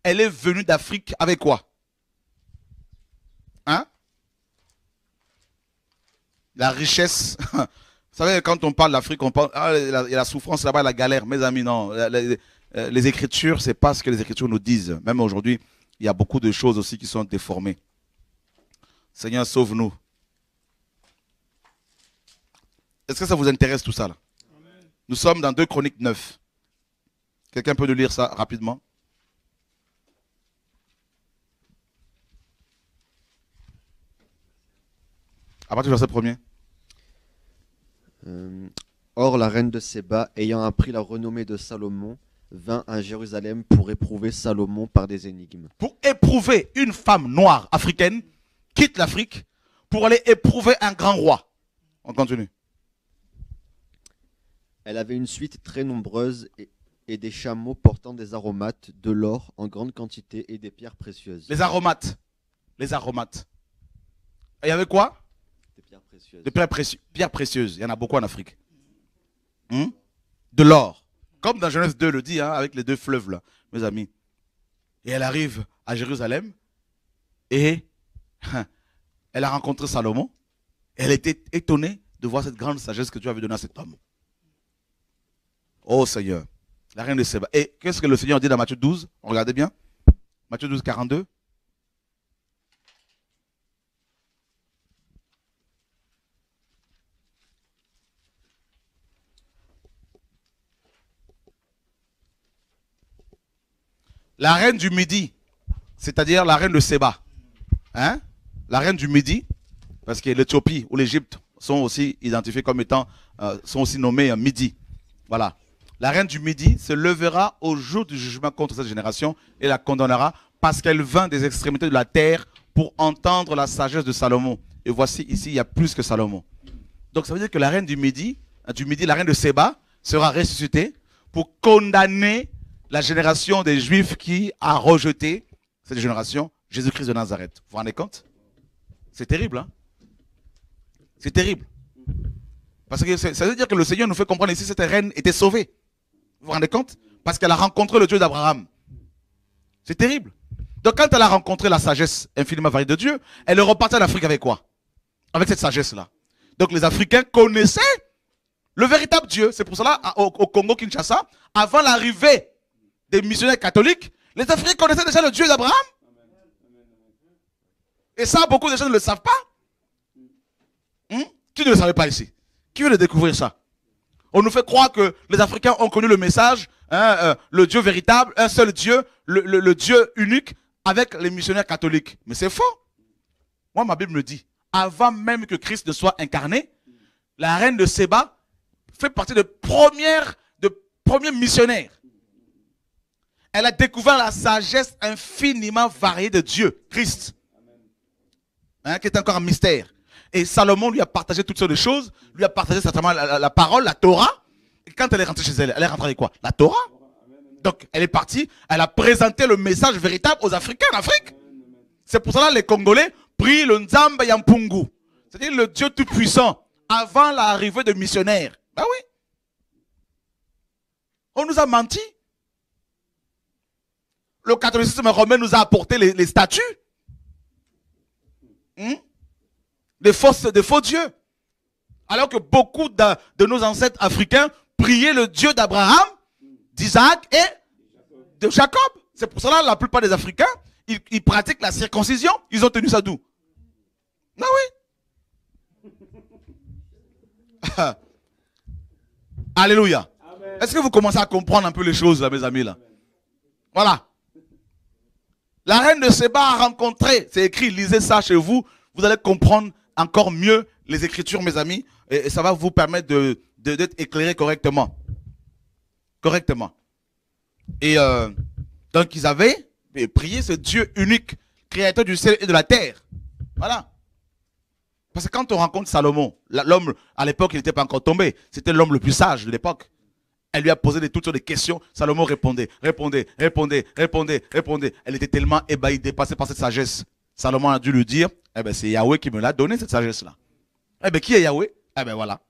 Elle est venue d'Afrique avec quoi Hein La richesse. <laughs> Vous savez, quand on parle d'Afrique, on pense, Ah, la souffrance là-bas, la galère. Mes amis, non. Les, euh, les Écritures, c'est pas ce que les Écritures nous disent. Même aujourd'hui, il y a beaucoup de choses aussi qui sont déformées. Seigneur, sauve-nous. Est-ce que ça vous intéresse tout ça là nous sommes dans deux Chroniques 9. Quelqu'un peut nous lire ça rapidement À partir du verset premier. Euh, or, la reine de Séba, ayant appris la renommée de Salomon, vint à Jérusalem pour éprouver Salomon par des énigmes. Pour éprouver une femme noire africaine, quitte l'Afrique pour aller éprouver un grand roi. On continue. Elle avait une suite très nombreuse et, des chameaux portant des aromates, de l'or en grande quantité et des pierres précieuses. Les aromates. Les aromates. Et il y avait quoi Des pierres précieuses. Des pierres, précieuses. Il y en a beaucoup en Afrique. Hmm? de l'or. Comme dans Genèse 2 le dit, hein, avec les deux fleuves, là, mes amis. Et elle arrive à Jérusalem et <laughs> elle a rencontré Salomon. Elle était étonnée de voir cette grande sagesse que Dieu avait donnée à cet homme. Oh Seigneur, la reine de Séba. Et qu'est-ce que le Seigneur dit dans Matthieu 12 Regardez bien. Matthieu 12, 42. La reine du Midi, c'est-à-dire la reine de Séba. Hein? La reine du Midi, parce que l'Éthiopie ou l'Égypte sont aussi identifiés comme étant, euh, sont aussi nommés euh, Midi. Voilà. La reine du Midi se levera au jour du jugement contre cette génération et la condamnera parce qu'elle vint des extrémités de la terre pour entendre la sagesse de Salomon. Et voici ici, il y a plus que Salomon. Donc ça veut dire que la reine du Midi, euh, du Midi, la reine de Séba, sera ressuscitée pour condamner la génération des Juifs qui a rejeté cette génération, Jésus-Christ de Nazareth. Vous vous rendez compte C'est terrible, hein C'est terrible. Parce que ça veut dire que le Seigneur nous fait comprendre ici, cette reine était sauvée. Vous vous rendez compte Parce qu'elle a rencontré le Dieu d'Abraham. C'est terrible. Donc quand elle a rencontré la sagesse infiniment variée de Dieu, elle est repartie en Afrique avec quoi Avec cette sagesse-là. Donc les Africains connaissaient le véritable Dieu. C'est pour cela, au, Congo-Kinshasa, avant l'arrivée des missionnaires catholiques, les Africains connaissaient déjà le Dieu d'Abraham. Et ça, beaucoup de gens ne le savent pas. Hum? Qui ne le savait pas ici Qui veut le découvrir ça on nous fait croire que les Africains ont connu le message, hein, euh, le Dieu véritable, un seul Dieu, le, Dieu unique, avec les missionnaires catholiques. Mais c'est faux. Moi, ma Bible me dit, avant même que Christ ne soit incarné, la reine de Séba fait partie de première, de premiers missionnaires. Elle a découvert la sagesse infiniment variée de Dieu, Christ, hein, qui est encore un mystère. Et Salomon lui a partagé toutes sortes de choses, lui a partagé certainement la, parole, la Torah. Et quand elle est rentrée chez elle, elle est rentrée avec quoi La Torah. Donc, elle est partie, elle a présenté le message véritable aux Africains en Afrique. C'est pour cela que les Congolais prient le Nzamba Yampungu, c'est-à-dire le Dieu Tout-Puissant, avant l'arrivée des missionnaires. Ben oui. On nous a menti. Le catholicisme romain nous a apporté les, statues. Hmm? des, faux dieux. Alors que beaucoup de, nos ancêtres africains priaient le Dieu d'Abraham, d'Isaac et de Jacob. C'est pour cela que la plupart des Africains, ils, pratiquent la circoncision. Ils ont tenu ça d'où Non ah oui. <laughs> Alléluia. Est-ce que vous commencez à comprendre un peu les choses, mes amis, là Voilà. La reine de Séba a rencontré, c'est écrit, lisez ça chez vous, vous allez comprendre encore mieux les Écritures, mes amis, et, ça va vous permettre d'être de, éclairé correctement. Correctement. Et euh, donc, ils avaient prié ce Dieu unique, créateur du ciel et de la terre. Voilà. Parce que quand on rencontre Salomon, l'homme, à l'époque, il n'était pas encore tombé. C'était l'homme le plus sage de l'époque. Elle lui a posé toutes sortes de questions. Salomon répondait, répondait, répondait, répondait, répondait. Elle était tellement ébahie, dépassée par cette sagesse. Salomon a dû lui dire, eh ben, c'est Yahweh qui me l'a donné, cette sagesse-là. Eh ben, qui est Yahweh? Eh ben, voilà.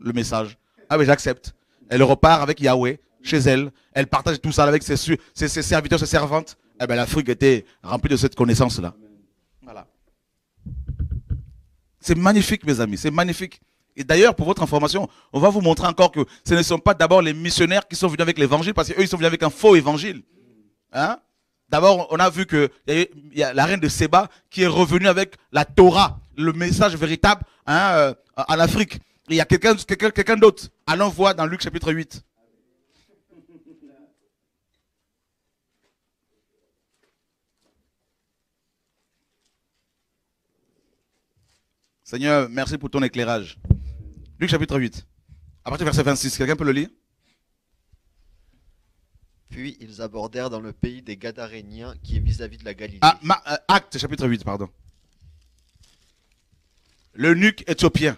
Le message. Ah ben, j'accepte. Elle repart avec Yahweh chez elle. Elle partage tout ça avec ses, serviteurs, ses servantes. Eh ben, l'Afrique était remplie de cette connaissance-là. Voilà. C'est magnifique, mes amis. C'est magnifique. Et d'ailleurs, pour votre information, on va vous montrer encore que ce ne sont pas d'abord les missionnaires qui sont venus avec l'évangile, parce qu'eux, ils sont venus avec un faux évangile. Hein D'abord, on a vu que a la reine de Séba qui est revenue avec la Torah, le message véritable hein, euh, en Afrique. il y a quelqu'un quelqu'un d'autre. Allons voir dans Luc chapitre 8. Seigneur, merci pour ton éclairage. Luc chapitre 8. À partir du verset 26, quelqu'un peut le lire puis ils abordèrent dans le pays des Gadaréniens qui est vis-à-vis de la Galilée. Ah, euh, acte chapitre 8, pardon. Le nuque éthiopien.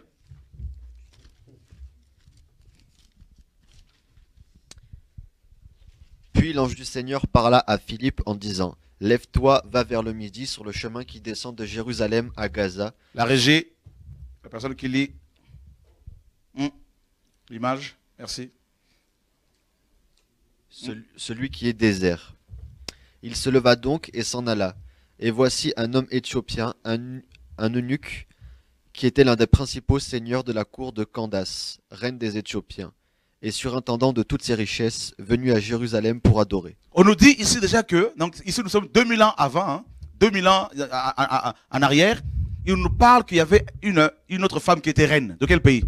Puis l'ange du Seigneur parla à Philippe en disant Lève-toi, va vers le midi sur le chemin qui descend de Jérusalem à Gaza. La régie, la personne qui lit hmm, l'image, merci celui qui est désert. Il se leva donc et s'en alla. Et voici un homme éthiopien, un, eunuque, qui était l'un des principaux seigneurs de la cour de Candace, reine des Éthiopiens, et surintendant de toutes ses richesses, venu à Jérusalem pour adorer. On nous dit ici déjà que, donc ici nous sommes 2000 ans avant, 2000 hein, ans euh, en arrière, il nous parle qu'il y avait une, une autre femme qui était reine. De quel pays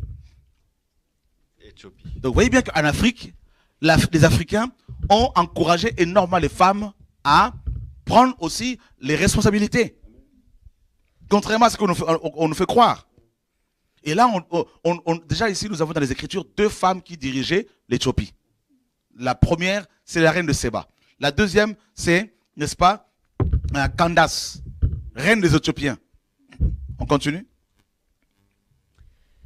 Éthiopie. Donc vous voyez bien qu'en Afrique, les Africains ont encouragé énormément les femmes à prendre aussi les responsabilités. Contrairement à ce qu'on nous, nous fait croire. Et là, déjà ici, nous avons dans les Écritures deux femmes qui dirigeaient l'Éthiopie. La première, c'est la reine de Séba. La deuxième, c'est, n'est-ce pas, euh, Candace, reine des Éthiopiens. On continue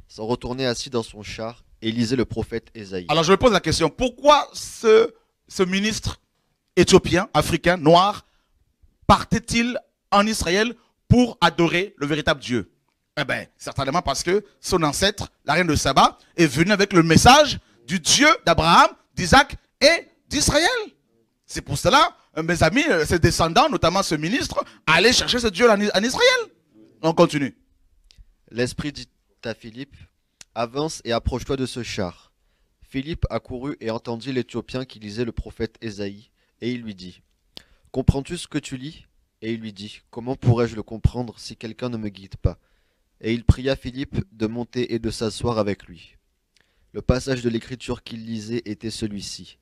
Sans retourner assis dans son char Élisée le prophète Ésaïe. Alors je me pose la question, pourquoi ce, ministre éthiopien, africain, noir, partait-il en Israël pour adorer le véritable Dieu Eh bien, certainement parce que son ancêtre, la reine de Saba, est venue avec le message du Dieu d'Abraham, d'Isaac et d'Israël. C'est pour cela, euh, mes amis, euh, ses descendants, notamment ce ministre, allaient chercher ce Dieu en Israël. On continue. L'esprit dit à Philippe, Avance et approche-toi de ce char. Philippe accourut et entendit l'Éthiopien qui lisait le prophète Ésaïe, et il lui dit Comprends-tu ce que tu lis Et il lui dit Comment pourrais-je le comprendre si quelqu'un ne me guide pas Et il pria Philippe de monter et de s'asseoir avec lui. Le passage de l'écriture qu'il lisait était celui-ci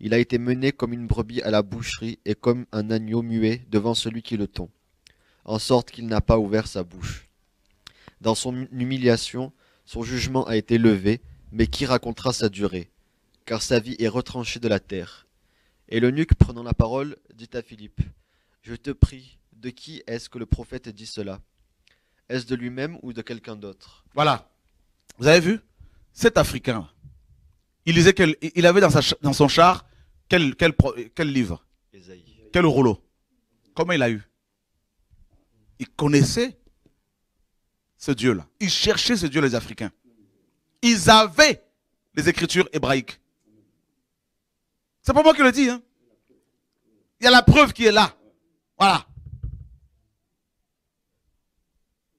Il a été mené comme une brebis à la boucherie et comme un agneau muet devant celui qui le tond, en sorte qu'il n'a pas ouvert sa bouche. Dans son humiliation, son jugement a été levé, mais qui racontera sa durée Car sa vie est retranchée de la terre. Et l'eunuque, prenant la parole, dit à Philippe, Je te prie, de qui est-ce que le prophète dit cela Est-ce de lui-même ou de quelqu'un d'autre Voilà. Vous avez vu Cet Africain, il, disait qu'il avait dans, sa, dans, son char quel, quel, quel livre Quel rouleau Comment il a eu Il connaissait ce Dieu-là. Ils cherchaient ce Dieu, les Africains. Ils avaient les écritures hébraïques. C'est pas moi qui le dis. Hein. Il y a la preuve qui est là. Voilà.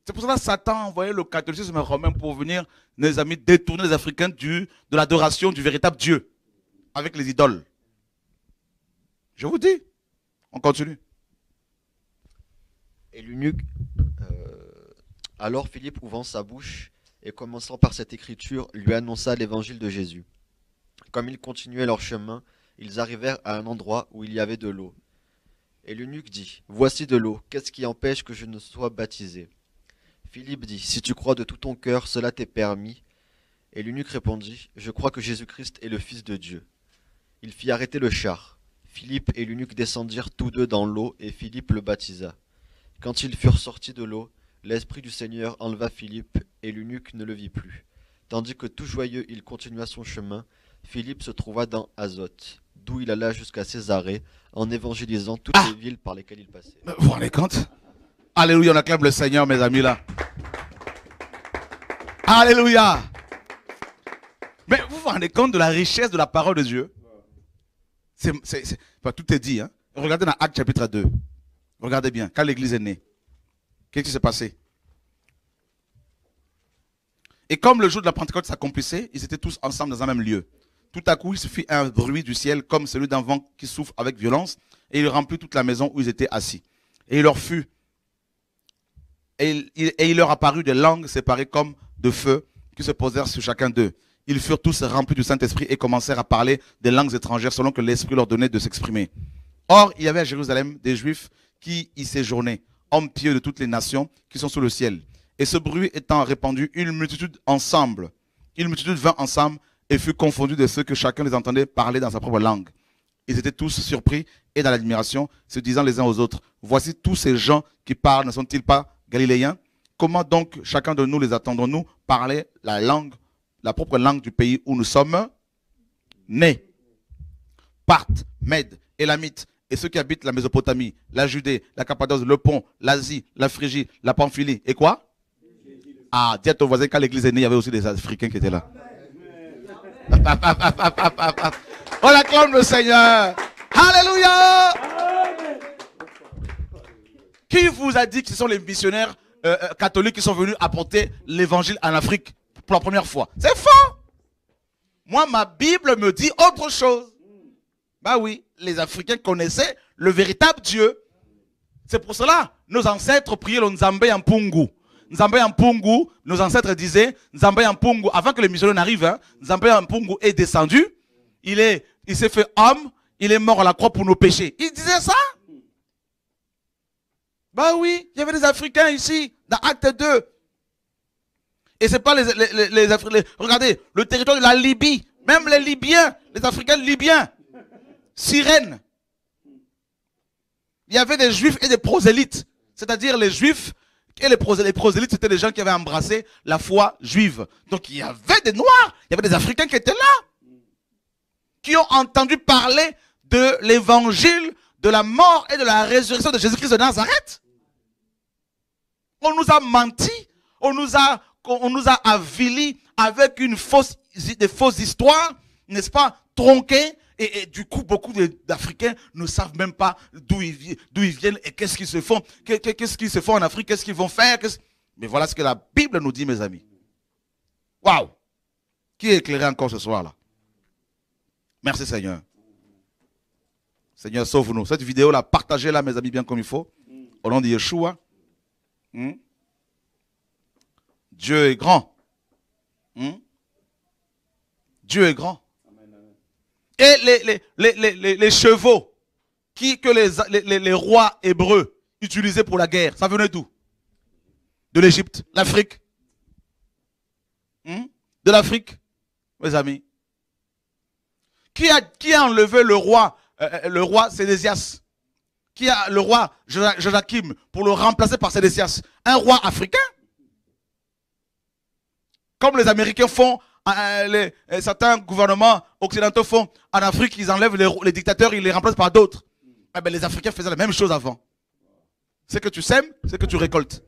C'est pour ça que Satan a envoyé le catholicisme romain pour venir, mes amis, détourner les Africains de l'adoration du véritable Dieu avec les idoles. Je vous dis, on continue. Et l'unique... Alors Philippe ouvrant sa bouche et commençant par cette écriture, lui annonça l'évangile de Jésus. Comme ils continuaient leur chemin, ils arrivèrent à un endroit où il y avait de l'eau. Et l'eunuque dit, Voici de l'eau, qu'est-ce qui empêche que je ne sois baptisé Philippe dit, Si tu crois de tout ton cœur, cela t'est permis. Et l'eunuque répondit, Je crois que Jésus-Christ est le Fils de Dieu. Il fit arrêter le char. Philippe et l'eunuque descendirent tous deux dans l'eau, et Philippe le baptisa. Quand ils furent sortis de l'eau, L'Esprit du Seigneur enleva Philippe, et l'eunuque ne le vit plus. Tandis que tout joyeux il continua son chemin, Philippe se trouva dans Azote, d'où il alla jusqu'à Césarée, en évangélisant toutes ah! les villes par lesquelles il passait. Euh, vous vous rendez compte Alléluia, on acclame le Seigneur, mes amis, là. Alléluia Mais vous vous rendez compte de la richesse de la parole de Dieu Tout est dit. Hein. Regardez dans Acte chapitre 2. Regardez bien, quand l'Église est née. Qu'est-ce qui s'est passé Et comme le jour de la Pentecôte s'accomplissait, ils étaient tous ensemble dans un même lieu. Tout à coup, il se fit un bruit du ciel comme celui d'un vent qui souffle avec violence, et il remplit toute la maison où ils étaient assis. Et il leur fut, et il, et il leur apparut des langues séparées comme de feu qui se posèrent sur chacun d'eux. Ils furent tous remplis du Saint-Esprit et commencèrent à parler des langues étrangères selon que l'Esprit leur donnait de s'exprimer. Or, il y avait à Jérusalem des Juifs qui y séjournaient hommes pieux de toutes les nations qui sont sous le ciel. Et ce bruit étant répandu, une multitude ensemble, une multitude vint ensemble et fut confondue de ceux que chacun les entendait parler dans sa propre langue. Ils étaient tous surpris et dans l'admiration, se disant les uns aux autres, voici tous ces gens qui parlent, ne sont-ils pas galiléens Comment donc chacun de nous les attendons-nous parler la langue, la propre langue du pays où nous sommes nés et la Élamites, et ceux qui habitent la Mésopotamie, la Judée, la Cappadoce, le Pont, l'Asie, la Phrygie, la Pamphylie et quoi Ah, dis à ton voisin, quand l'église est il y avait aussi des Africains qui étaient là. <laughs> On acclame le Seigneur. Alléluia. Qui vous a dit que ce sont les missionnaires euh, euh, catholiques qui sont venus apporter l'évangile en Afrique pour la première fois C'est faux. Moi, ma Bible me dit autre chose. Bah oui, les Africains connaissaient le véritable Dieu. C'est pour cela, nos ancêtres priaient le Nzambé en Pungu. Nzambé en nos ancêtres disaient, Nzambé en avant que les missionnaires n'arrivent, hein, Nzambé en est descendu, il est, il s'est fait homme, il est mort à la croix pour nos péchés. Ils disaient ça. Bah oui, il y avait des Africains ici, dans Acte 2. Et c'est pas les, les Africains. Regardez, le territoire de la Libye, même les Libyens, les Africains libyens, Sirène. Il y avait des juifs et des prosélytes. C'est-à-dire les juifs et les prosélytes, prosélytes c'était les gens qui avaient embrassé la foi juive. Donc il y avait des noirs, il y avait des africains qui étaient là, qui ont entendu parler de l'évangile, de la mort et de la résurrection de Jésus-Christ de Nazareth. On nous a menti, on nous a, on nous a avili avec une fausse, des fausses histoires, n'est-ce pas, tronquées, et, du coup, beaucoup d'Africains ne savent même pas d'où ils, viennent et qu'est-ce qu'ils se font. Qu'est-ce qu'ils se font en Afrique, qu'est-ce qu'ils vont faire. Mais voilà ce que la Bible nous dit, mes amis. Waouh Qui est éclairé encore ce soir-là Merci Seigneur. Seigneur, sauve-nous. Cette vidéo-là, partagez-la, mes amis, bien comme il faut. Au nom de Yeshua. Hmm? Dieu est grand. Hmm? Dieu est grand. Et les, les, chevaux qui, que les, rois hébreux utilisaient pour la guerre, ça venait d'où De l'Égypte, l'Afrique hmm? De l'Afrique, mes amis. Qui a, qui a enlevé le roi, euh, euh, le roi Sénésias Qui a le roi Joachim pour le remplacer par Sénésias Un roi africain comme les Américains font ah, euh, euh, certains gouvernements occidentaux font en Afrique, ils enlèvent les, dictateurs, ils les remplacent par d'autres. Eh ben, les Africains faisaient la même chose avant. Ce que tu sèmes, c'est que tu récoltes.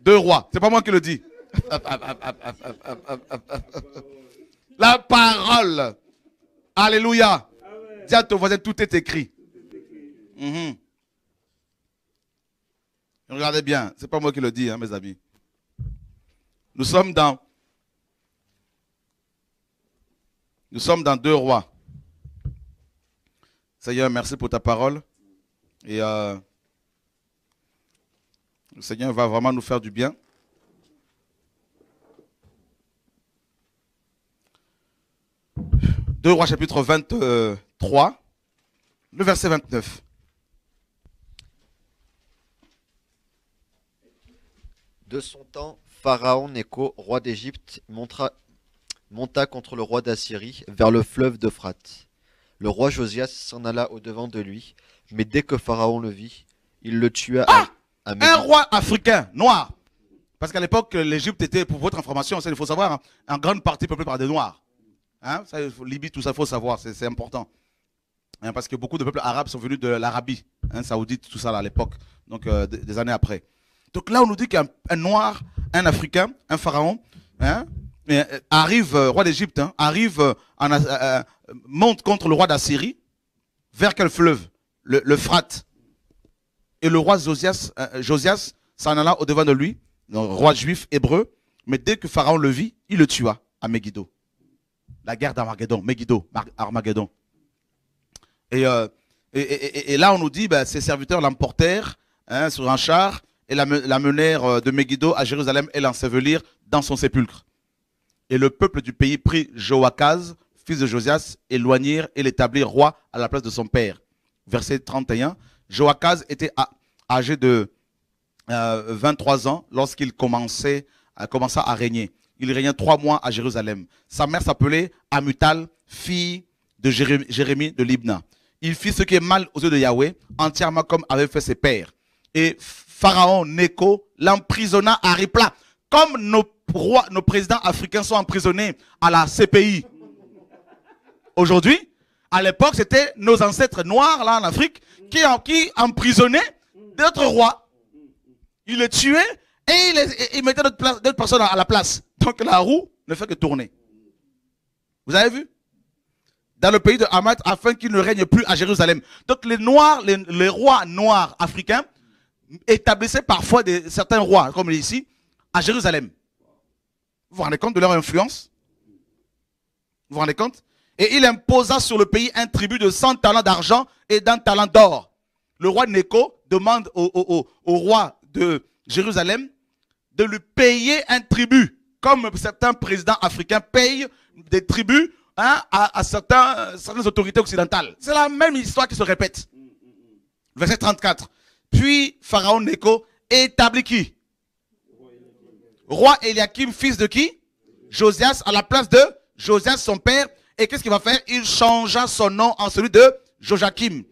Deux rois, c'est pas moi qui le dis. La parole. Alléluia. Dis à ton tout est écrit. Mhm. Regardez bien, c'est pas moi qui le dis, hein, mes amis. Nous sommes dans Nous sommes dans deux rois. Seigneur, merci pour ta parole. Et euh, le Seigneur va vraiment nous faire du bien. Deux rois chapitre 23, le verset 29. De son temps, Pharaon Neko, roi d'Égypte, monta contre le roi d'Assyrie vers le fleuve d'Euphrate. Le roi Josias s'en alla au-devant de lui, mais dès que Pharaon le vit, il le tua ah à, Un roi africain, noir. Parce qu'à l'époque, l'Égypte était, pour votre information, il faut savoir, hein, en grande partie peuplée par des Noirs. Libye, hein, tout ça, il faut savoir, c'est important. Hein, parce que beaucoup de peuples arabes sont venus de l'Arabie, saoudite, tout ça, à l'époque, donc euh, des années après. Donc là, on nous dit qu'un noir, un africain, un pharaon, hein, euh, arrive, euh, roi d'Égypte, hein, arrive, euh, monte contre le roi d'Assyrie, vers quel fleuve Le, le Et le roi Josias, s'en alla au-devant de lui, roi juif hébreu, mais dès que Pharaon le vit, il le tua à Megiddo. La guerre d'Armageddon, Megiddo, Armageddon. Et, là, on nous dit, que ben, ses serviteurs l'emportèrent hein, sur un char, et l'amenèrent euh, de Megiddo à Jérusalem et l'ensevelirent dans son sépulcre. Et le peuple du pays prit Joachaz, fils de Josias, éloignèrent et l'établir roi à la place de son père. Verset 31. Joachaz était âgé de 23 euh, ans lorsqu'il commençait, euh, commença à régner. Il régna trois mois à Jérusalem. Sa mère s'appelait Amutal, fille de Jérémie de Libna. Il fit ce qui est mal aux yeux de Yahweh, entièrement comme avait fait ses pères. Et Pharaon, Neko, l'emprisonna à Ripla. Comme nos rois, nos présidents africains sont emprisonnés à la CPI. Aujourd'hui, à l'époque, c'était nos ancêtres noirs, là, en Afrique, qui, emprisonnaient d'autres rois. Ils les tuaient et ils, mettaient d'autres personnes à la place. Donc la roue ne fait que tourner. Vous avez vu Dans le pays de Hamad, afin qu'il ne règne plus à Jérusalem. Donc les noirs, les rois noirs africains établissait parfois certains rois, comme ici, à Jérusalem. Vous vous rendez compte de leur influence Vous vous rendez compte Et il imposa sur le pays un tribut de 100 talents d'argent et d'un talent d'or. Le roi Neko demande au, roi de Jérusalem de lui payer un tribut, comme certains présidents africains payent des tributs hein, à, certaines autorités occidentales. C'est la même histoire qui se répète. Verset 34. Puis Pharaon Neko établit qui Roi Eliakim, fils de qui Josias, à la place de Josias, son père. Et qu'est-ce qu'il va faire Il changea son nom en celui de Joachim.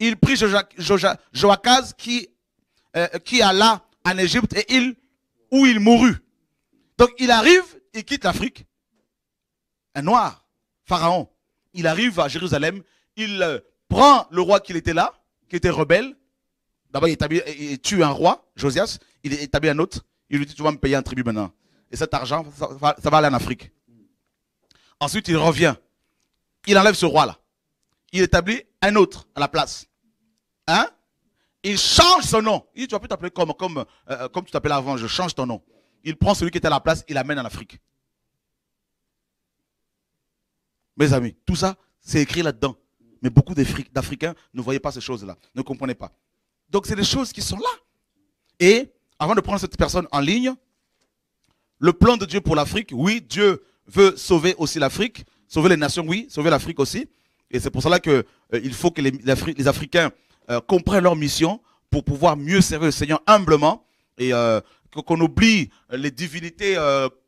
Il prit Joachaz qui, euh, qui alla en Égypte et il, où il mourut. Donc il arrive, il quitte l'Afrique. Un noir, Pharaon. Il arrive à Jérusalem, il euh, prend le roi qui était là, qui était rebelle, D'abord, il, tue un roi, Josias, il établit un autre, il lui dit, tu vas me payer un tribut maintenant. Et cet argent, ça va, aller en Afrique. Ensuite, il revient. Il enlève ce roi-là. Il établit un autre à la place. Hein Il change son nom. Il dit, tu vas plus t'appeler comme, comme, euh, comme tu t'appelais avant, je change ton nom. Il prend celui qui était à la place, il l'amène en Afrique. Mes amis, tout ça, c'est écrit là-dedans. Mais beaucoup d'Africains ne voyaient pas ces choses-là, ne comprenaient pas. Donc, c'est des choses qui sont là. Et avant de prendre cette personne en ligne, le plan de Dieu pour l'Afrique, oui, Dieu veut sauver aussi l'Afrique, sauver les nations, oui, sauver l'Afrique aussi. Et c'est pour cela qu'il euh, il faut que les, Africains euh, comprennent leur mission pour pouvoir mieux servir le Seigneur humblement et euh, qu'on oublie les divinités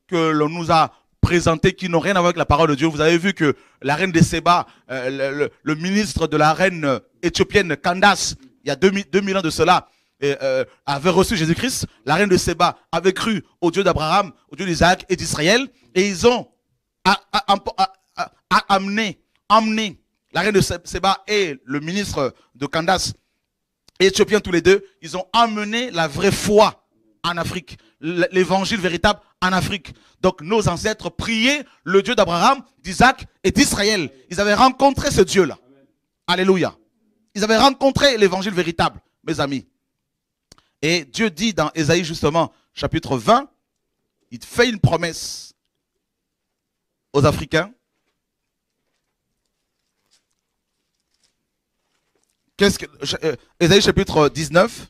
que l'on nous a présentées qui n'ont rien à voir avec la parole de Dieu. Vous avez vu que la reine de Séba, le, le, ministre de la reine éthiopienne Candace, il y a 2000, ans de cela, euh, avait reçu Jésus-Christ, la reine de Séba avait cru au Dieu d'Abraham, au Dieu d'Isaac et d'Israël, et ils ont a, amené, la reine de Séba et le ministre de Candace, éthiopiens tous les deux, ils ont amené la vraie foi en Afrique, l'évangile véritable en Afrique. Donc nos ancêtres priaient le Dieu d'Abraham, d'Isaac et d'Israël. Ils avaient rencontré ce Dieu-là. Alléluia. Ils avaient rencontré l'évangile véritable, mes amis. Et Dieu dit dans Ésaïe justement, chapitre 20, il fait une promesse aux Africains. Qu'est-ce que euh, Ésaïe chapitre 19,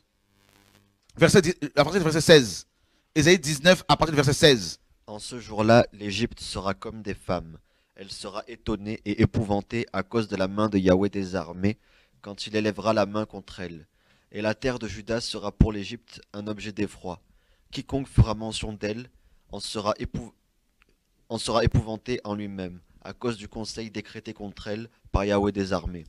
verset, à du verset 16. Ésaïe 19 à partir du verset 16. En ce jour-là, l'Égypte sera comme des femmes. Elle sera étonnée et épouvantée à cause de la main de Yahweh des armées, quand il élèvera la main contre elle. Et la terre de Judas sera pour l'Égypte un objet d'effroi. Quiconque fera mention d'elle en sera, épouvanté en lui-même, à cause du conseil décrété contre elle par Yahweh des armées.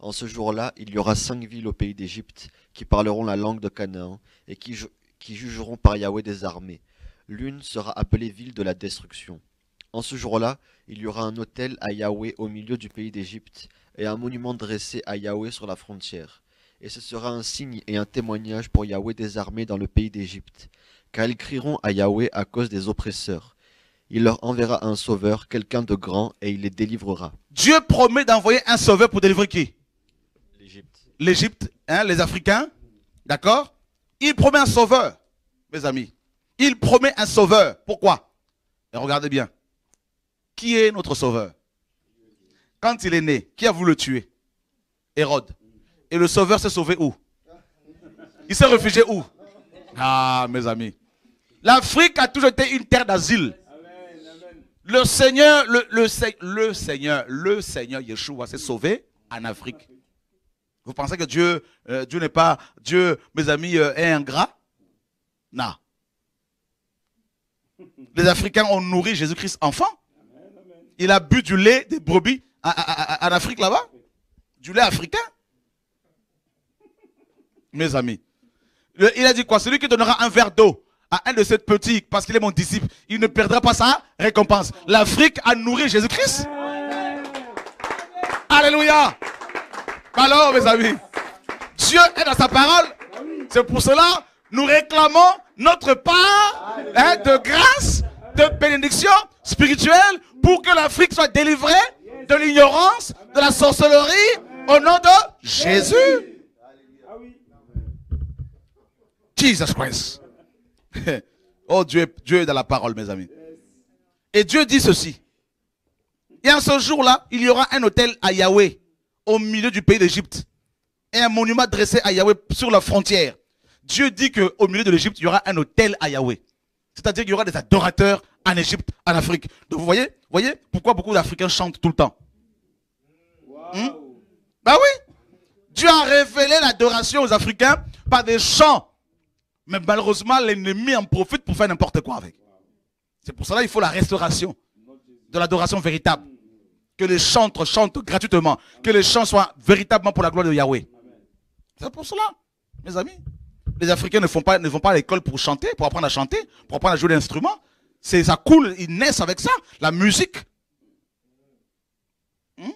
En ce jour-là, il y aura cinq villes au pays d'Égypte qui parleront la langue de Canaan et qui, qui jugeront par Yahweh des armées. L'une sera appelée ville de la destruction. En ce jour-là, il y aura un hôtel à Yahweh au milieu du pays d'Égypte, et un monument dressé à Yahweh sur la frontière. Et ce sera un signe et un témoignage pour Yahweh des armées dans le pays d'Égypte, car ils crieront à Yahweh à cause des oppresseurs. Il leur enverra un sauveur, quelqu'un de grand, et il les délivrera. Dieu promet d'envoyer un sauveur pour délivrer qui L'Égypte. L'Égypte, hein, les Africains, d'accord Il promet un sauveur, mes amis. Il promet un sauveur. Pourquoi Et regardez bien. Qui est notre sauveur quand il est né, qui a voulu le tuer Hérode. Et le sauveur s'est sauvé où Il s'est réfugié où Ah, mes amis. L'Afrique a toujours été une terre d'asile. Le Seigneur, le, le, Seigneur, le Seigneur Yeshua s'est sauvé en Afrique. Vous pensez que Dieu, euh, Dieu n'est pas, Dieu, mes amis, euh, est ingrat Non. Les Africains ont nourri Jésus-Christ enfant. Il a bu du lait des brebis en Afrique là-bas Du lait africain Mes amis. il a dit quoi Celui qui donnera un verre d'eau à un de ces petits, parce qu'il est mon disciple, il ne perdra pas sa récompense. L'Afrique a nourri Jésus-Christ. Alléluia. Alors, mes amis, Dieu est dans sa parole. C'est pour cela, nous réclamons notre part hein, de grâce, de bénédiction spirituelle pour que l'Afrique soit délivrée de l'ignorance, de la sorcellerie, au nom de Jésus. Jesus Christ. <laughs> Oh Dieu, Dieu est dans la parole, mes amis. Et Dieu dit ceci. Et en ce jour-là, il y aura un hôtel à Yahweh, au milieu du pays d'Égypte, et un monument dressé à Yahweh sur la frontière. Dieu dit qu'au milieu de l'Égypte, il y aura un hôtel à Yahweh. C'est-à-dire qu'il y aura des adorateurs en Égypte, en Afrique. Donc vous voyez, Voyez pourquoi beaucoup d'Africains chantent tout le temps. Ben Bah oui. Dieu a révélé l'adoration aux Africains par des chants. Mais malheureusement, l'ennemi en profite pour faire n'importe quoi avec. C'est pour cela qu'il faut la restauration de l'adoration véritable. Que les chantres chantent gratuitement. Que les chants soient véritablement pour la gloire de Yahweh. C'est pour cela, mes amis. Les Africains ne, font pas, ne vont pas à l'école pour chanter, pour apprendre à chanter, pour apprendre à jouer l'instrument ça coule, ils naissent avec ça, la musique. Hmm?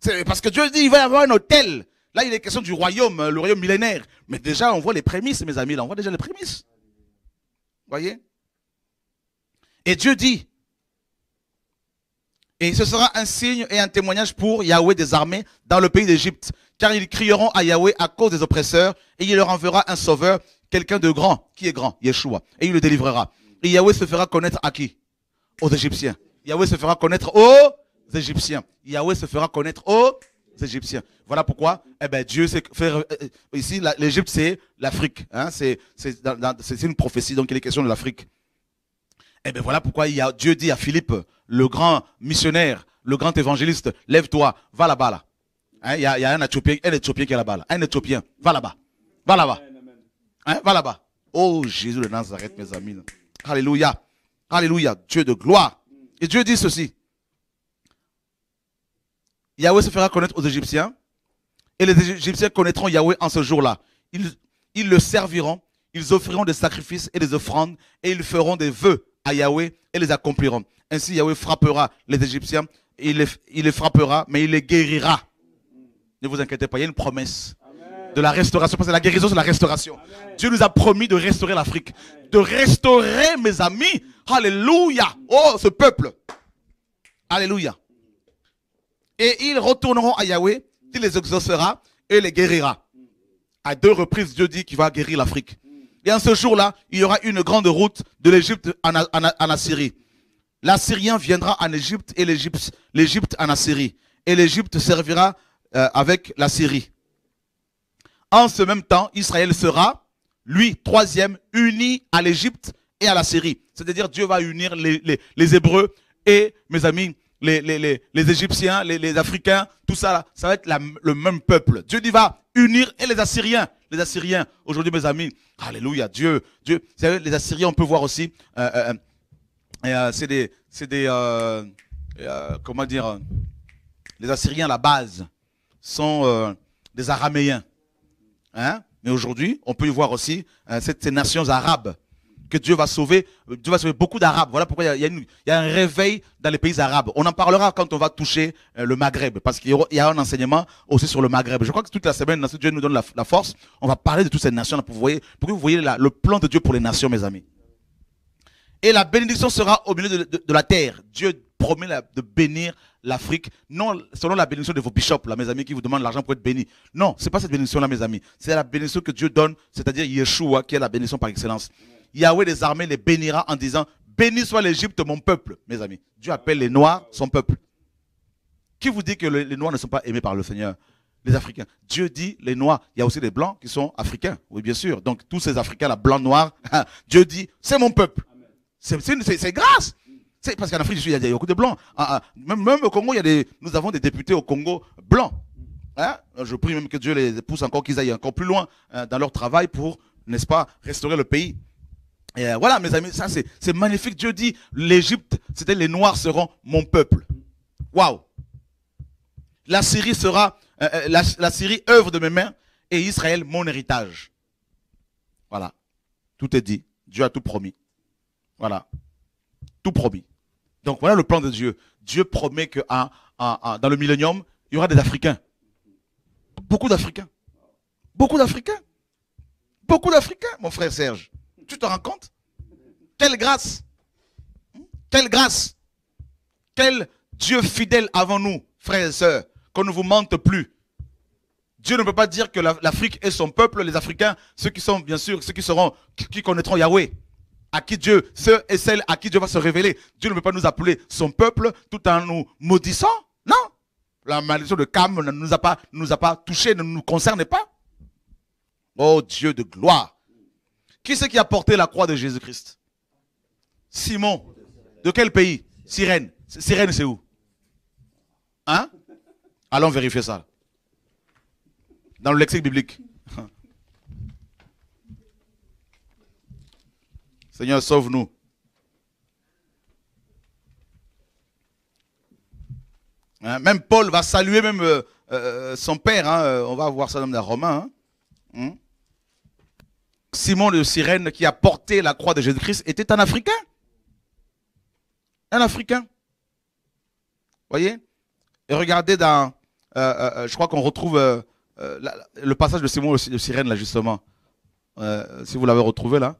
C'est parce que Dieu dit, il va y avoir un hôtel. Là, il est question du royaume, le royaume millénaire. Mais déjà, on voit les prémices, mes amis, là, on voit déjà les prémices. Voyez Et Dieu dit, et ce sera un signe et un témoignage pour Yahweh des armées dans le pays d'Égypte, car ils crieront à Yahweh à cause des oppresseurs, et il leur enverra un sauveur, quelqu'un de grand, qui est grand, Yeshua, et il le délivrera. Yahweh se fera connaître à qui Aux Égyptiens. Yahweh se fera connaître aux Égyptiens. Yahweh se fera connaître aux Égyptiens. Voilà pourquoi eh ben, Dieu sait faire... Euh, ici, l'Égypte, c'est l'Afrique. Hein, c'est une prophétie, donc il est question de l'Afrique. Eh bien voilà pourquoi il y a, Dieu dit à Philippe, le grand missionnaire, le grand évangéliste, lève-toi, va là-bas là. Hein, il, y a, un Éthiopien, un Éthiopien qui est là-bas là. Un Éthiopien, va là-bas. Va là-bas. Hein, va là-bas. Oh Jésus de Nazareth, mes amis. Alléluia. Alléluia. Dieu de gloire. Et Dieu dit ceci. Yahweh se fera connaître aux Égyptiens. Et les Égyptiens connaîtront Yahweh en ce jour-là. Ils, le serviront. Ils offriront des sacrifices et des offrandes. Et ils feront des vœux à Yahweh et les accompliront. Ainsi, Yahweh frappera les Égyptiens. Il il les frappera, mais il les guérira. Ne vous inquiétez pas, il y a une promesse de la restauration. Parce que la guérison, c'est la restauration. Dieu nous a promis de restaurer l'Afrique. De restaurer, mes amis. Alléluia. Oh, ce peuple. Alléluia. Et ils retourneront à Yahweh, qui les exaucera et les guérira. À deux reprises, Dieu dit qu'il va guérir l'Afrique. Et en ce jour-là, il y aura une grande route de l'Égypte en, Assyrie. L'Assyrien viendra en Égypte et l'Égypte en Assyrie. Et l'Égypte servira avec euh, avec l'Assyrie. En ce même temps, Israël sera, lui, troisième, uni à l'Égypte et à la Syrie. C'est-à-dire Dieu va unir les, Hébreux et, mes amis, les, les Égyptiens, les, Africains, tout ça, ça va être le même peuple. Dieu dit va unir et les Assyriens. Les Assyriens, aujourd'hui, mes amis, alléluia, Dieu, Dieu. Vous les Assyriens, on peut voir aussi, euh, euh, euh, c'est des, c'est des, comment dire, les Assyriens, à la base, sont des Araméens. Hein? Mais aujourd'hui, on peut y voir aussi euh, ces, nations arabes que Dieu va sauver. Dieu va sauver beaucoup d'Arabes. Voilà pourquoi il y, a un réveil dans les pays arabes. On en parlera quand on va toucher euh, le Maghreb, parce qu'il y a un enseignement aussi sur le Maghreb. Je crois que toute la semaine, si Dieu nous donne la, force, on va parler de toutes ces nations pour, vous voyez, que vous voyez le plan de Dieu pour les nations, mes amis. Et la bénédiction sera au milieu de, la terre. Dieu promet de bénir l'Afrique, non selon la bénédiction de vos bishops, là, mes amis, qui vous demandent l'argent pour être bénis. Non, ce n'est pas cette bénédiction-là, mes amis. C'est la bénédiction que Dieu donne, c'est-à-dire Yeshua, qui est la bénédiction par excellence. Yahweh des armées les bénira en disant Béni soit l'Égypte, mon peuple, mes amis. Dieu appelle les Noirs son peuple. Qui vous dit que les Noirs ne sont pas aimés par le Seigneur Les Africains. Dieu dit les Noirs. Il y a aussi des Blancs qui sont Africains, oui, bien sûr. Donc, tous ces africains la blancs, noirs, <laughs> Dieu dit c'est mon peuple. C'est grâce. Parce qu'en Afrique il y, a beaucoup de blancs. Ah, ah, même, au Congo, il y a des, nous avons des députés au Congo blancs. Hein? Je prie même que Dieu les pousse encore, qu'ils aillent encore plus loin hein, dans leur travail pour, n'est-ce pas, restaurer le pays. Et euh, voilà, mes amis, ça c'est magnifique. Dieu dit, l'Égypte, c'était les Noirs seront mon peuple. Waouh. La Syrie sera, euh, euh, la, la Syrie œuvre de mes mains et Israël mon héritage. Voilà. Tout est dit. Dieu a tout promis. Voilà. Tout promis. Donc voilà le plan de Dieu. Dieu promet que dans le millénium, il y aura des Africains. Beaucoup d'Africains. Beaucoup d'Africains. Beaucoup d'Africains, mon frère Serge. Tu te rends compte Quelle grâce hmm? Quelle grâce Quel Dieu fidèle avant nous, frères et sœurs, qu'on ne vous mente plus. Dieu ne peut pas dire que l'Afrique est son peuple, les Africains, ceux qui sont, bien sûr, ceux qui seront, qui connaîtront Yahweh à qui Dieu, ceux et celles à qui Dieu va se révéler. Dieu ne peut pas nous appeler son peuple tout en nous maudissant. Non. La malédiction de Cam ne nous a pas, nous a pas touché, ne nous concerne pas. Oh Dieu de gloire. Qui c'est qui a porté la croix de Jésus-Christ Simon. De quel pays Sirène. Sirène, c'est où Hein Allons vérifier ça. Dans le lexique biblique. Seigneur, sauve-nous. Hein, même Paul va saluer même euh, euh, son père. Hein, euh, on va voir ça dans la Romains. Hein. Simon le sirène qui a porté la croix de Jésus-Christ, était un Africain. Un Africain. Vous Voyez Et regardez dans... je crois qu'on retrouve le passage de Simon de sirène là, justement. si vous l'avez retrouvé, là.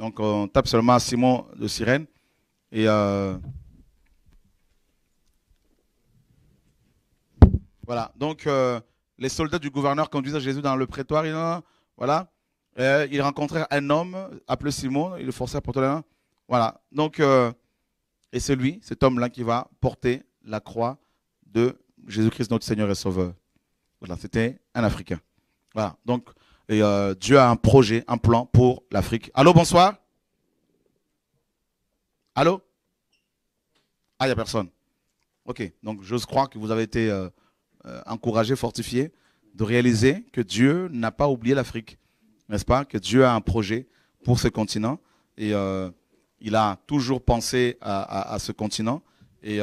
Donc on tape seulement Simon de Sirène. Et euh, voilà. Donc euh, les soldats du gouverneur conduisent Jésus dans le prétoire. voilà. Et euh, ils rencontrèrent un homme appelé Simon. Ils le forcèrent pour porter Voilà. Donc et c'est lui, cet homme-là, qui va porter la croix de Jésus-Christ, notre Seigneur et Sauveur. Voilà. C'était un Africain. Voilà. Donc et euh, Dieu a un projet, un plan pour l'Afrique. Allô, bonsoir Allô Ah, il n'y a personne. Ok, donc je crois que vous avez été euh, euh, encouragé, fortifié de réaliser que Dieu n'a pas oublié l'Afrique, n'est-ce pas Que Dieu a un projet pour ce continent et il a toujours pensé à, ce continent. Et,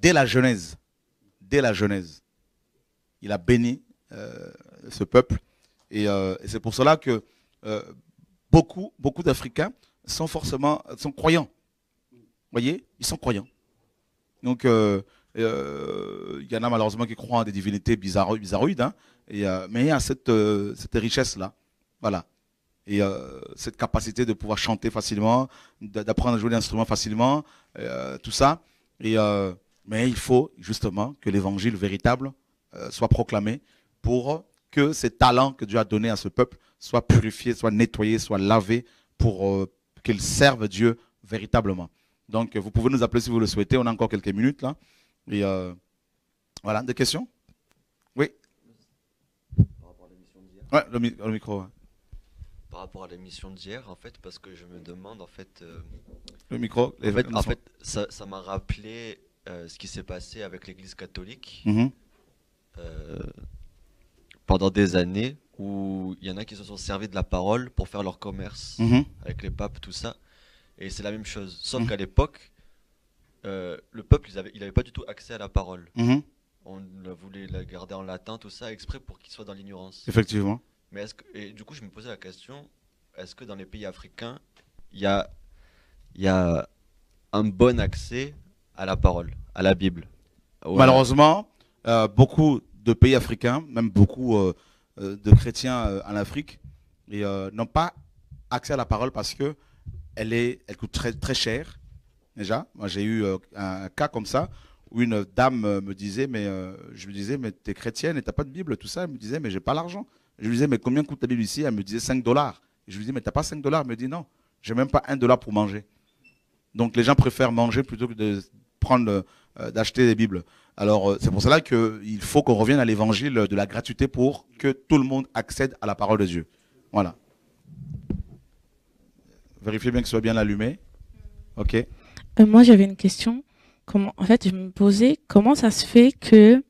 dès la Genèse, dès la Genèse, il a béni ce peuple euh, et, c'est pour cela que euh, beaucoup, beaucoup d'Africains sont forcément sont croyants. Vous voyez Ils sont croyants. Donc, euh, il y en a malheureusement qui croient en des divinités bizarres, bizarroïdes, hein. et, mais il y a cette, cette richesse-là. Voilà et cette capacité de pouvoir chanter facilement, d'apprendre à jouer instruments facilement, tout ça. Et, mais il faut justement que l'évangile véritable soit proclamé pour que ces talents que Dieu a donnés à ce peuple soient purifiés, soient nettoyés, soient lavés pour euh, qu'ils servent Dieu véritablement. Donc, vous pouvez nous appeler si vous le souhaitez. On a encore quelques minutes là. Et euh, voilà, des questions Oui Par rapport à l'émission d'hier. le, micro. Par rapport à l'émission d'hier, en fait, parce que je me demande, en fait. Euh, le micro En fait, fait ça m'a rappelé ce qui s'est passé avec l'église catholique. Mm-hmm pendant des années où il y en a qui se sont servis de la parole pour faire leur commerce mhm. avec les papes, tout ça. Et c'est la même chose. Sauf mhm. qu'à l'époque, euh, le peuple, il n'avait pas du tout accès à la parole. Mhm. On voulait la garder en latin, tout ça, exprès pour qu'il soit dans l'ignorance. Effectivement. Mais et du coup, je me posais la question, est-ce que dans les pays africains, il y a, y a un bon accès à la parole, à la Bible Malheureusement, euh, beaucoup de pays africains, même beaucoup euh, euh, de chrétiens euh, en Afrique, et n'ont pas accès à la parole parce que elle, est, elle coûte très, très cher. Déjà, moi j'ai eu un cas comme ça où une dame me disait, mais je lui disais, mais tu es chrétienne et n'as pas de Bible, tout ça. Elle me disait, mais j'ai pas l'argent. Je lui disais, mais combien coûte la Bible ici Elle me disait 5 dollars. Je lui disais, mais t'as pas 5 dollars Elle me dit, non, j'ai même pas un dollar pour manger. Donc les gens préfèrent manger plutôt que de prendre, d'acheter des Bibles. Alors, euh, c'est pour cela qu'il faut qu'on revienne à l'évangile de la gratuité pour que tout le monde accède à la parole de Dieu. Voilà. Vérifiez bien que ce soit bien allumé. OK. Euh, moi, j'avais une question. Comment, en fait, je me posais comment ça se fait que.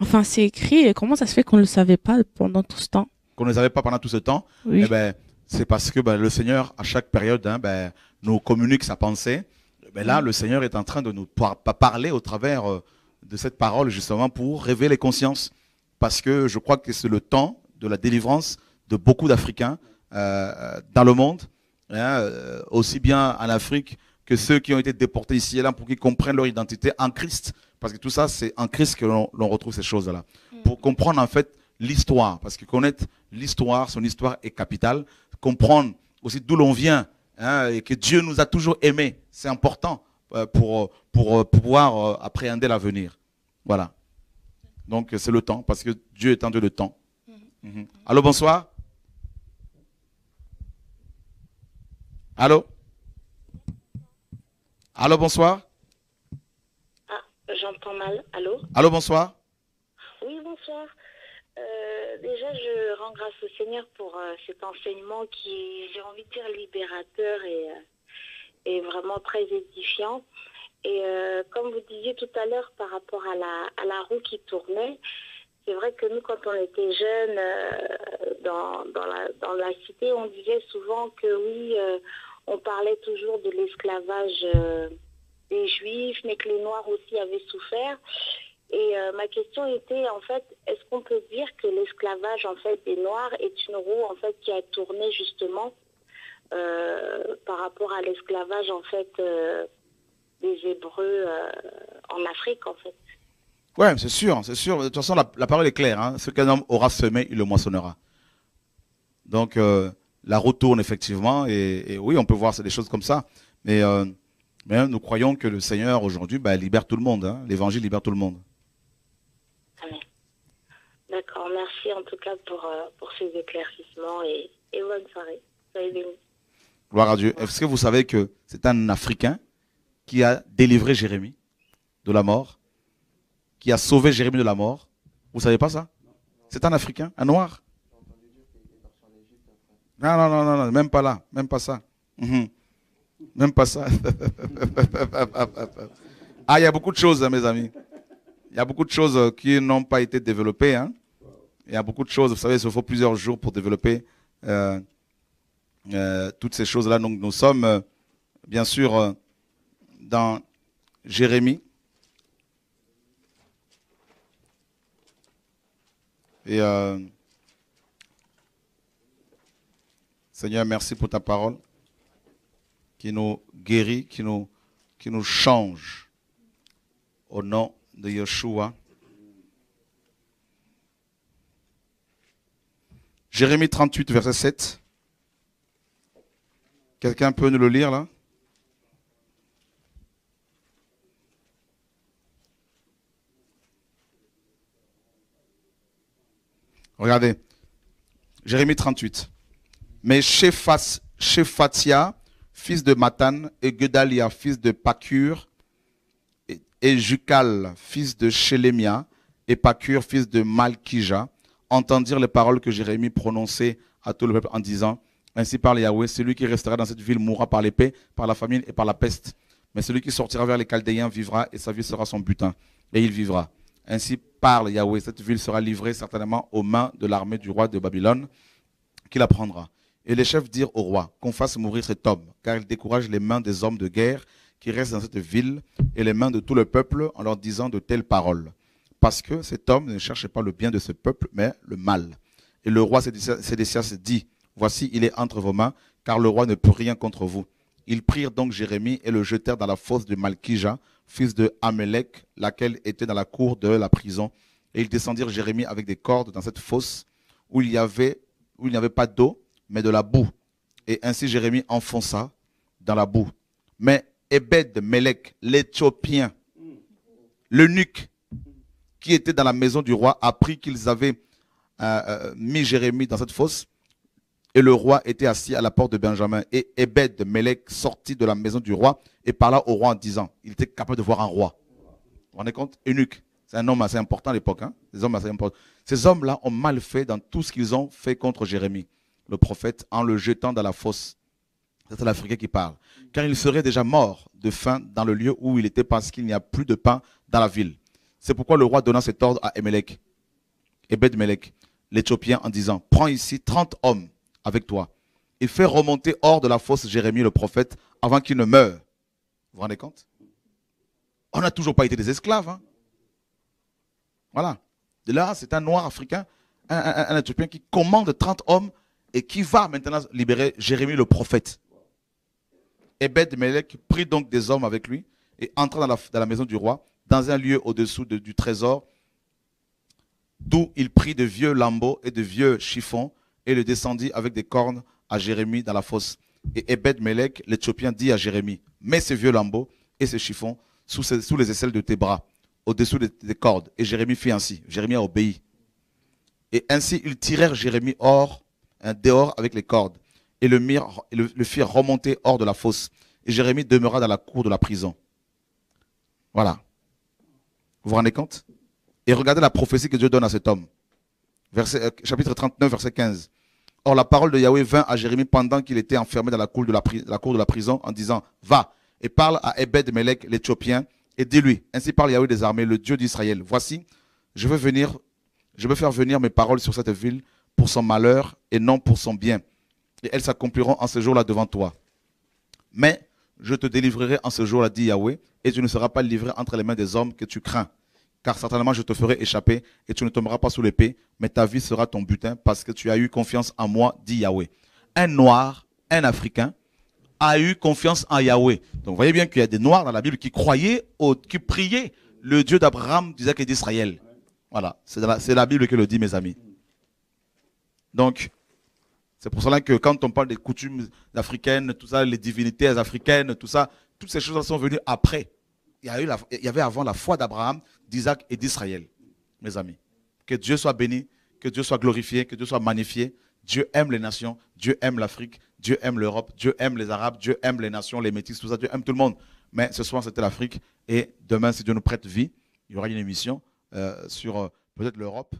Enfin, c'est écrit, et comment ça se fait qu'on ne le savait pas pendant tout ce temps Qu'on ne le savait pas pendant tout ce temps oui. eh ben, C'est parce que ben, le Seigneur, à chaque période, hein, ben, nous communique sa pensée. Mais eh ben, là, le Seigneur est en train de nous parler au travers. Euh, de cette parole justement pour révéler les consciences. Parce que je crois que c'est le temps de la délivrance de beaucoup d'Africains euh, dans le monde, hein, euh, aussi bien en Afrique que ceux qui ont été déportés ici et là pour qu'ils comprennent leur identité en Christ. Parce que tout ça, c'est en Christ que l'on retrouve ces choses-là. Mm. Pour comprendre en fait l'histoire, parce que connaître l'histoire, son histoire est capitale. Comprendre aussi d'où l'on vient hein, et que Dieu nous a toujours aimés, c'est important. Euh, pour, euh, pour euh, pouvoir appréhender l'avenir. Voilà. Donc c'est le temps, parce que Dieu est un Dieu le temps. Mhm. Mhm. Allô, bonsoir. Allô Allô, bonsoir. Ah, j'entends mal. Allô Allô, bonsoir. Oui, bonsoir. déjà, je rends grâce au Seigneur pour cet enseignement qui, j'ai envie de dire, libérateur et est vraiment très édifiant. Et euh, comme vous disiez tout à l'heure par rapport à la, roue qui tournait, c'est vrai que nous, quand on était jeunes euh, dans, dans, la, cité, on disait souvent que oui, euh, on parlait toujours de l'esclavage des Juifs, mais que les Noirs aussi avaient souffert. Et ma question était, en fait, est-ce qu'on peut dire que l'esclavage en fait, des Noirs est une roue en fait, qui a tourné justement euh, par rapport à l'esclavage en fait euh, des Hébreux euh, en Afrique en fait. Ouais, c'est sûr, hein, c'est sûr. De toute façon, la, parole est claire. Hein. Ce qu'un homme aura semé, il le moissonnera. Donc, la retourne tourne effectivement. Et, oui, on peut voir des choses comme ça. Mais, nous croyons que le Seigneur, aujourd'hui, bah, libère tout le monde. Hein. L'Évangile libère tout le monde. D'accord. Merci en tout cas pour, pour ces éclaircissements et, bonne soirée. Gloire à Dieu. Est-ce que vous savez que c'est un Africain qui a délivré Jérémie de la mort, qui a sauvé Jérémie de la mort Vous savez pas ça C'est un Africain, un Noir. Non, non, non, non, même pas là, même pas ça. Mhm. Même pas ça. <laughs> ah, il y a beaucoup de choses, hein, mes amis. Il y a beaucoup de choses qui n'ont pas été développées. Hein. Il y a beaucoup de choses, vous savez, il faut plusieurs jours pour développer. Euh, euh, toutes ces choses-là. Donc nous sommes, euh, bien sûr, euh, dans Jérémie. Et Seigneur, merci pour ta parole qui nous guérit, qui nous, qui nous change. Au nom de Yeshua. Jérémie 38, verset 7. Quelqu'un peut nous le lire là Regardez, Jérémie 38. Mais Shephatia, fils de Matan, et Gedalia, fils de Pakur, et Jukal, fils de Shelemia, et Pakur, fils de Malkija, entendirent les paroles que Jérémie prononçait à tout le peuple en disant ainsi parle Yahweh, celui qui restera dans cette ville mourra par l'épée, par la famine et par la peste. Mais celui qui sortira vers les Chaldéens vivra et sa vie sera son butin. Et il vivra. Ainsi parle Yahweh, cette ville sera livrée certainement aux mains de l'armée du roi de Babylone, qui la prendra. Et les chefs dirent au roi, qu'on fasse mourir cet homme, car il décourage les mains des hommes de guerre qui restent dans cette ville et les mains de tout le peuple en leur disant de telles paroles. Parce que cet homme ne cherchait pas le bien de ce peuple, mais le mal. Et le roi Sédécias dit, Voici, il est entre vos mains, car le roi ne peut rien contre vous. Ils prirent donc Jérémie et le jetèrent dans la fosse de Malkija, fils de Amelech, laquelle était dans la cour de la prison. Et ils descendirent Jérémie avec des cordes dans cette fosse où il n'y avait pas d'eau, mais de la boue. Et ainsi Jérémie enfonça dans la boue. Mais Ebed Melech, l'Éthiopien, l'eunuque qui était dans la maison du roi, apprit qu'ils avaient euh, euh, mis Jérémie dans cette fosse. Et le roi était assis à la porte de Benjamin. Et Ebed Melech sortit de la maison du roi et parla au roi en disant, il était capable de voir un roi. Vous vous rendez compte Eunuque. C'est un homme assez important à l'époque. Hein. Ces hommes-là ont mal fait dans tout ce qu'ils ont fait contre Jérémie, le prophète, en le jetant dans la fosse. C'est l'Africain qui parle. Car il serait déjà mort de faim dans le lieu où il était parce qu'il n'y a plus de pain dans la ville. C'est pourquoi le roi donna cet ordre à Emelech, Ebed Melech, l'Éthiopien, en disant, prends ici 30 hommes avec toi et fais remonter hors de la fosse Jérémie le prophète avant qu'il ne meure. Vous vous rendez compte On n'a toujours pas été des esclaves. Hein. voilà. De là, c'est un noir africain, un, éthiopien qui commande 30 hommes et qui va maintenant libérer Jérémie le prophète. Ebed Melek prit donc des hommes avec lui et entra dans la, maison du roi, dans un lieu au-dessous du trésor, d'où il prit de vieux lambeaux et de vieux chiffons et le descendit avec des cornes à Jérémie dans la fosse. Et Ebed Melech, l'Éthiopien, dit à Jérémie, mets ces vieux lambeaux et ce chiffons sous, les aisselles de tes bras, au-dessous des, cordes. Et Jérémie fit ainsi. Jérémie a obéi. Et ainsi ils tirèrent Jérémie hors, un hein, dehors avec les cordes, et le, le, firent remonter hors de la fosse. Et Jérémie demeura dans la cour de la prison. Voilà. Vous vous rendez compte Et regardez la prophétie que Dieu donne à cet homme. Euh, chapitre 39, verset 15. Or, la parole de Yahweh vint à Jérémie pendant qu'il était enfermé dans la cour de la, prison en disant, va et parle à Ebed Melech, l'Éthiopien, et dis-lui, ainsi parle Yahweh des armées, le Dieu d'Israël. Voici, je veux venir, je veux faire venir mes paroles sur cette ville pour son malheur et non pour son bien. Et elles s'accompliront en ce jour-là devant toi. Mais je te délivrerai en ce jour-là, dit Yahweh, et tu ne seras pas livré entre les mains des hommes que tu crains car certainement je te ferai échapper et tu ne tomberas pas sous l'épée, mais ta vie sera ton butin parce que tu as eu confiance en moi, dit Yahweh. Un noir, un africain, a eu confiance en Yahweh. Donc vous voyez bien qu'il y a des noirs dans la Bible qui croyaient, qui priaient le Dieu d'Abraham, d'Isaac et d'Israël. Voilà, c'est la, Bible qui le dit, mes amis. Donc, c'est pour cela que quand on parle des coutumes africaines, tout ça, les divinités africaines, tout ça, toutes ces choses sont venues après. il y avait avant la foi d'Abraham, d'Isaac et d'Israël, mes amis. Que Dieu soit béni, que Dieu soit glorifié, que Dieu soit magnifié. Dieu aime les nations, Dieu aime l'Afrique, Dieu aime l'Europe, Dieu aime les Arabes, Dieu aime les nations, les métis, tout ça, Dieu aime tout le monde. Mais ce soir, c'était l'Afrique. Et demain, si Dieu nous prête vie, il y aura une émission euh, sur euh, peut-être l'Europe,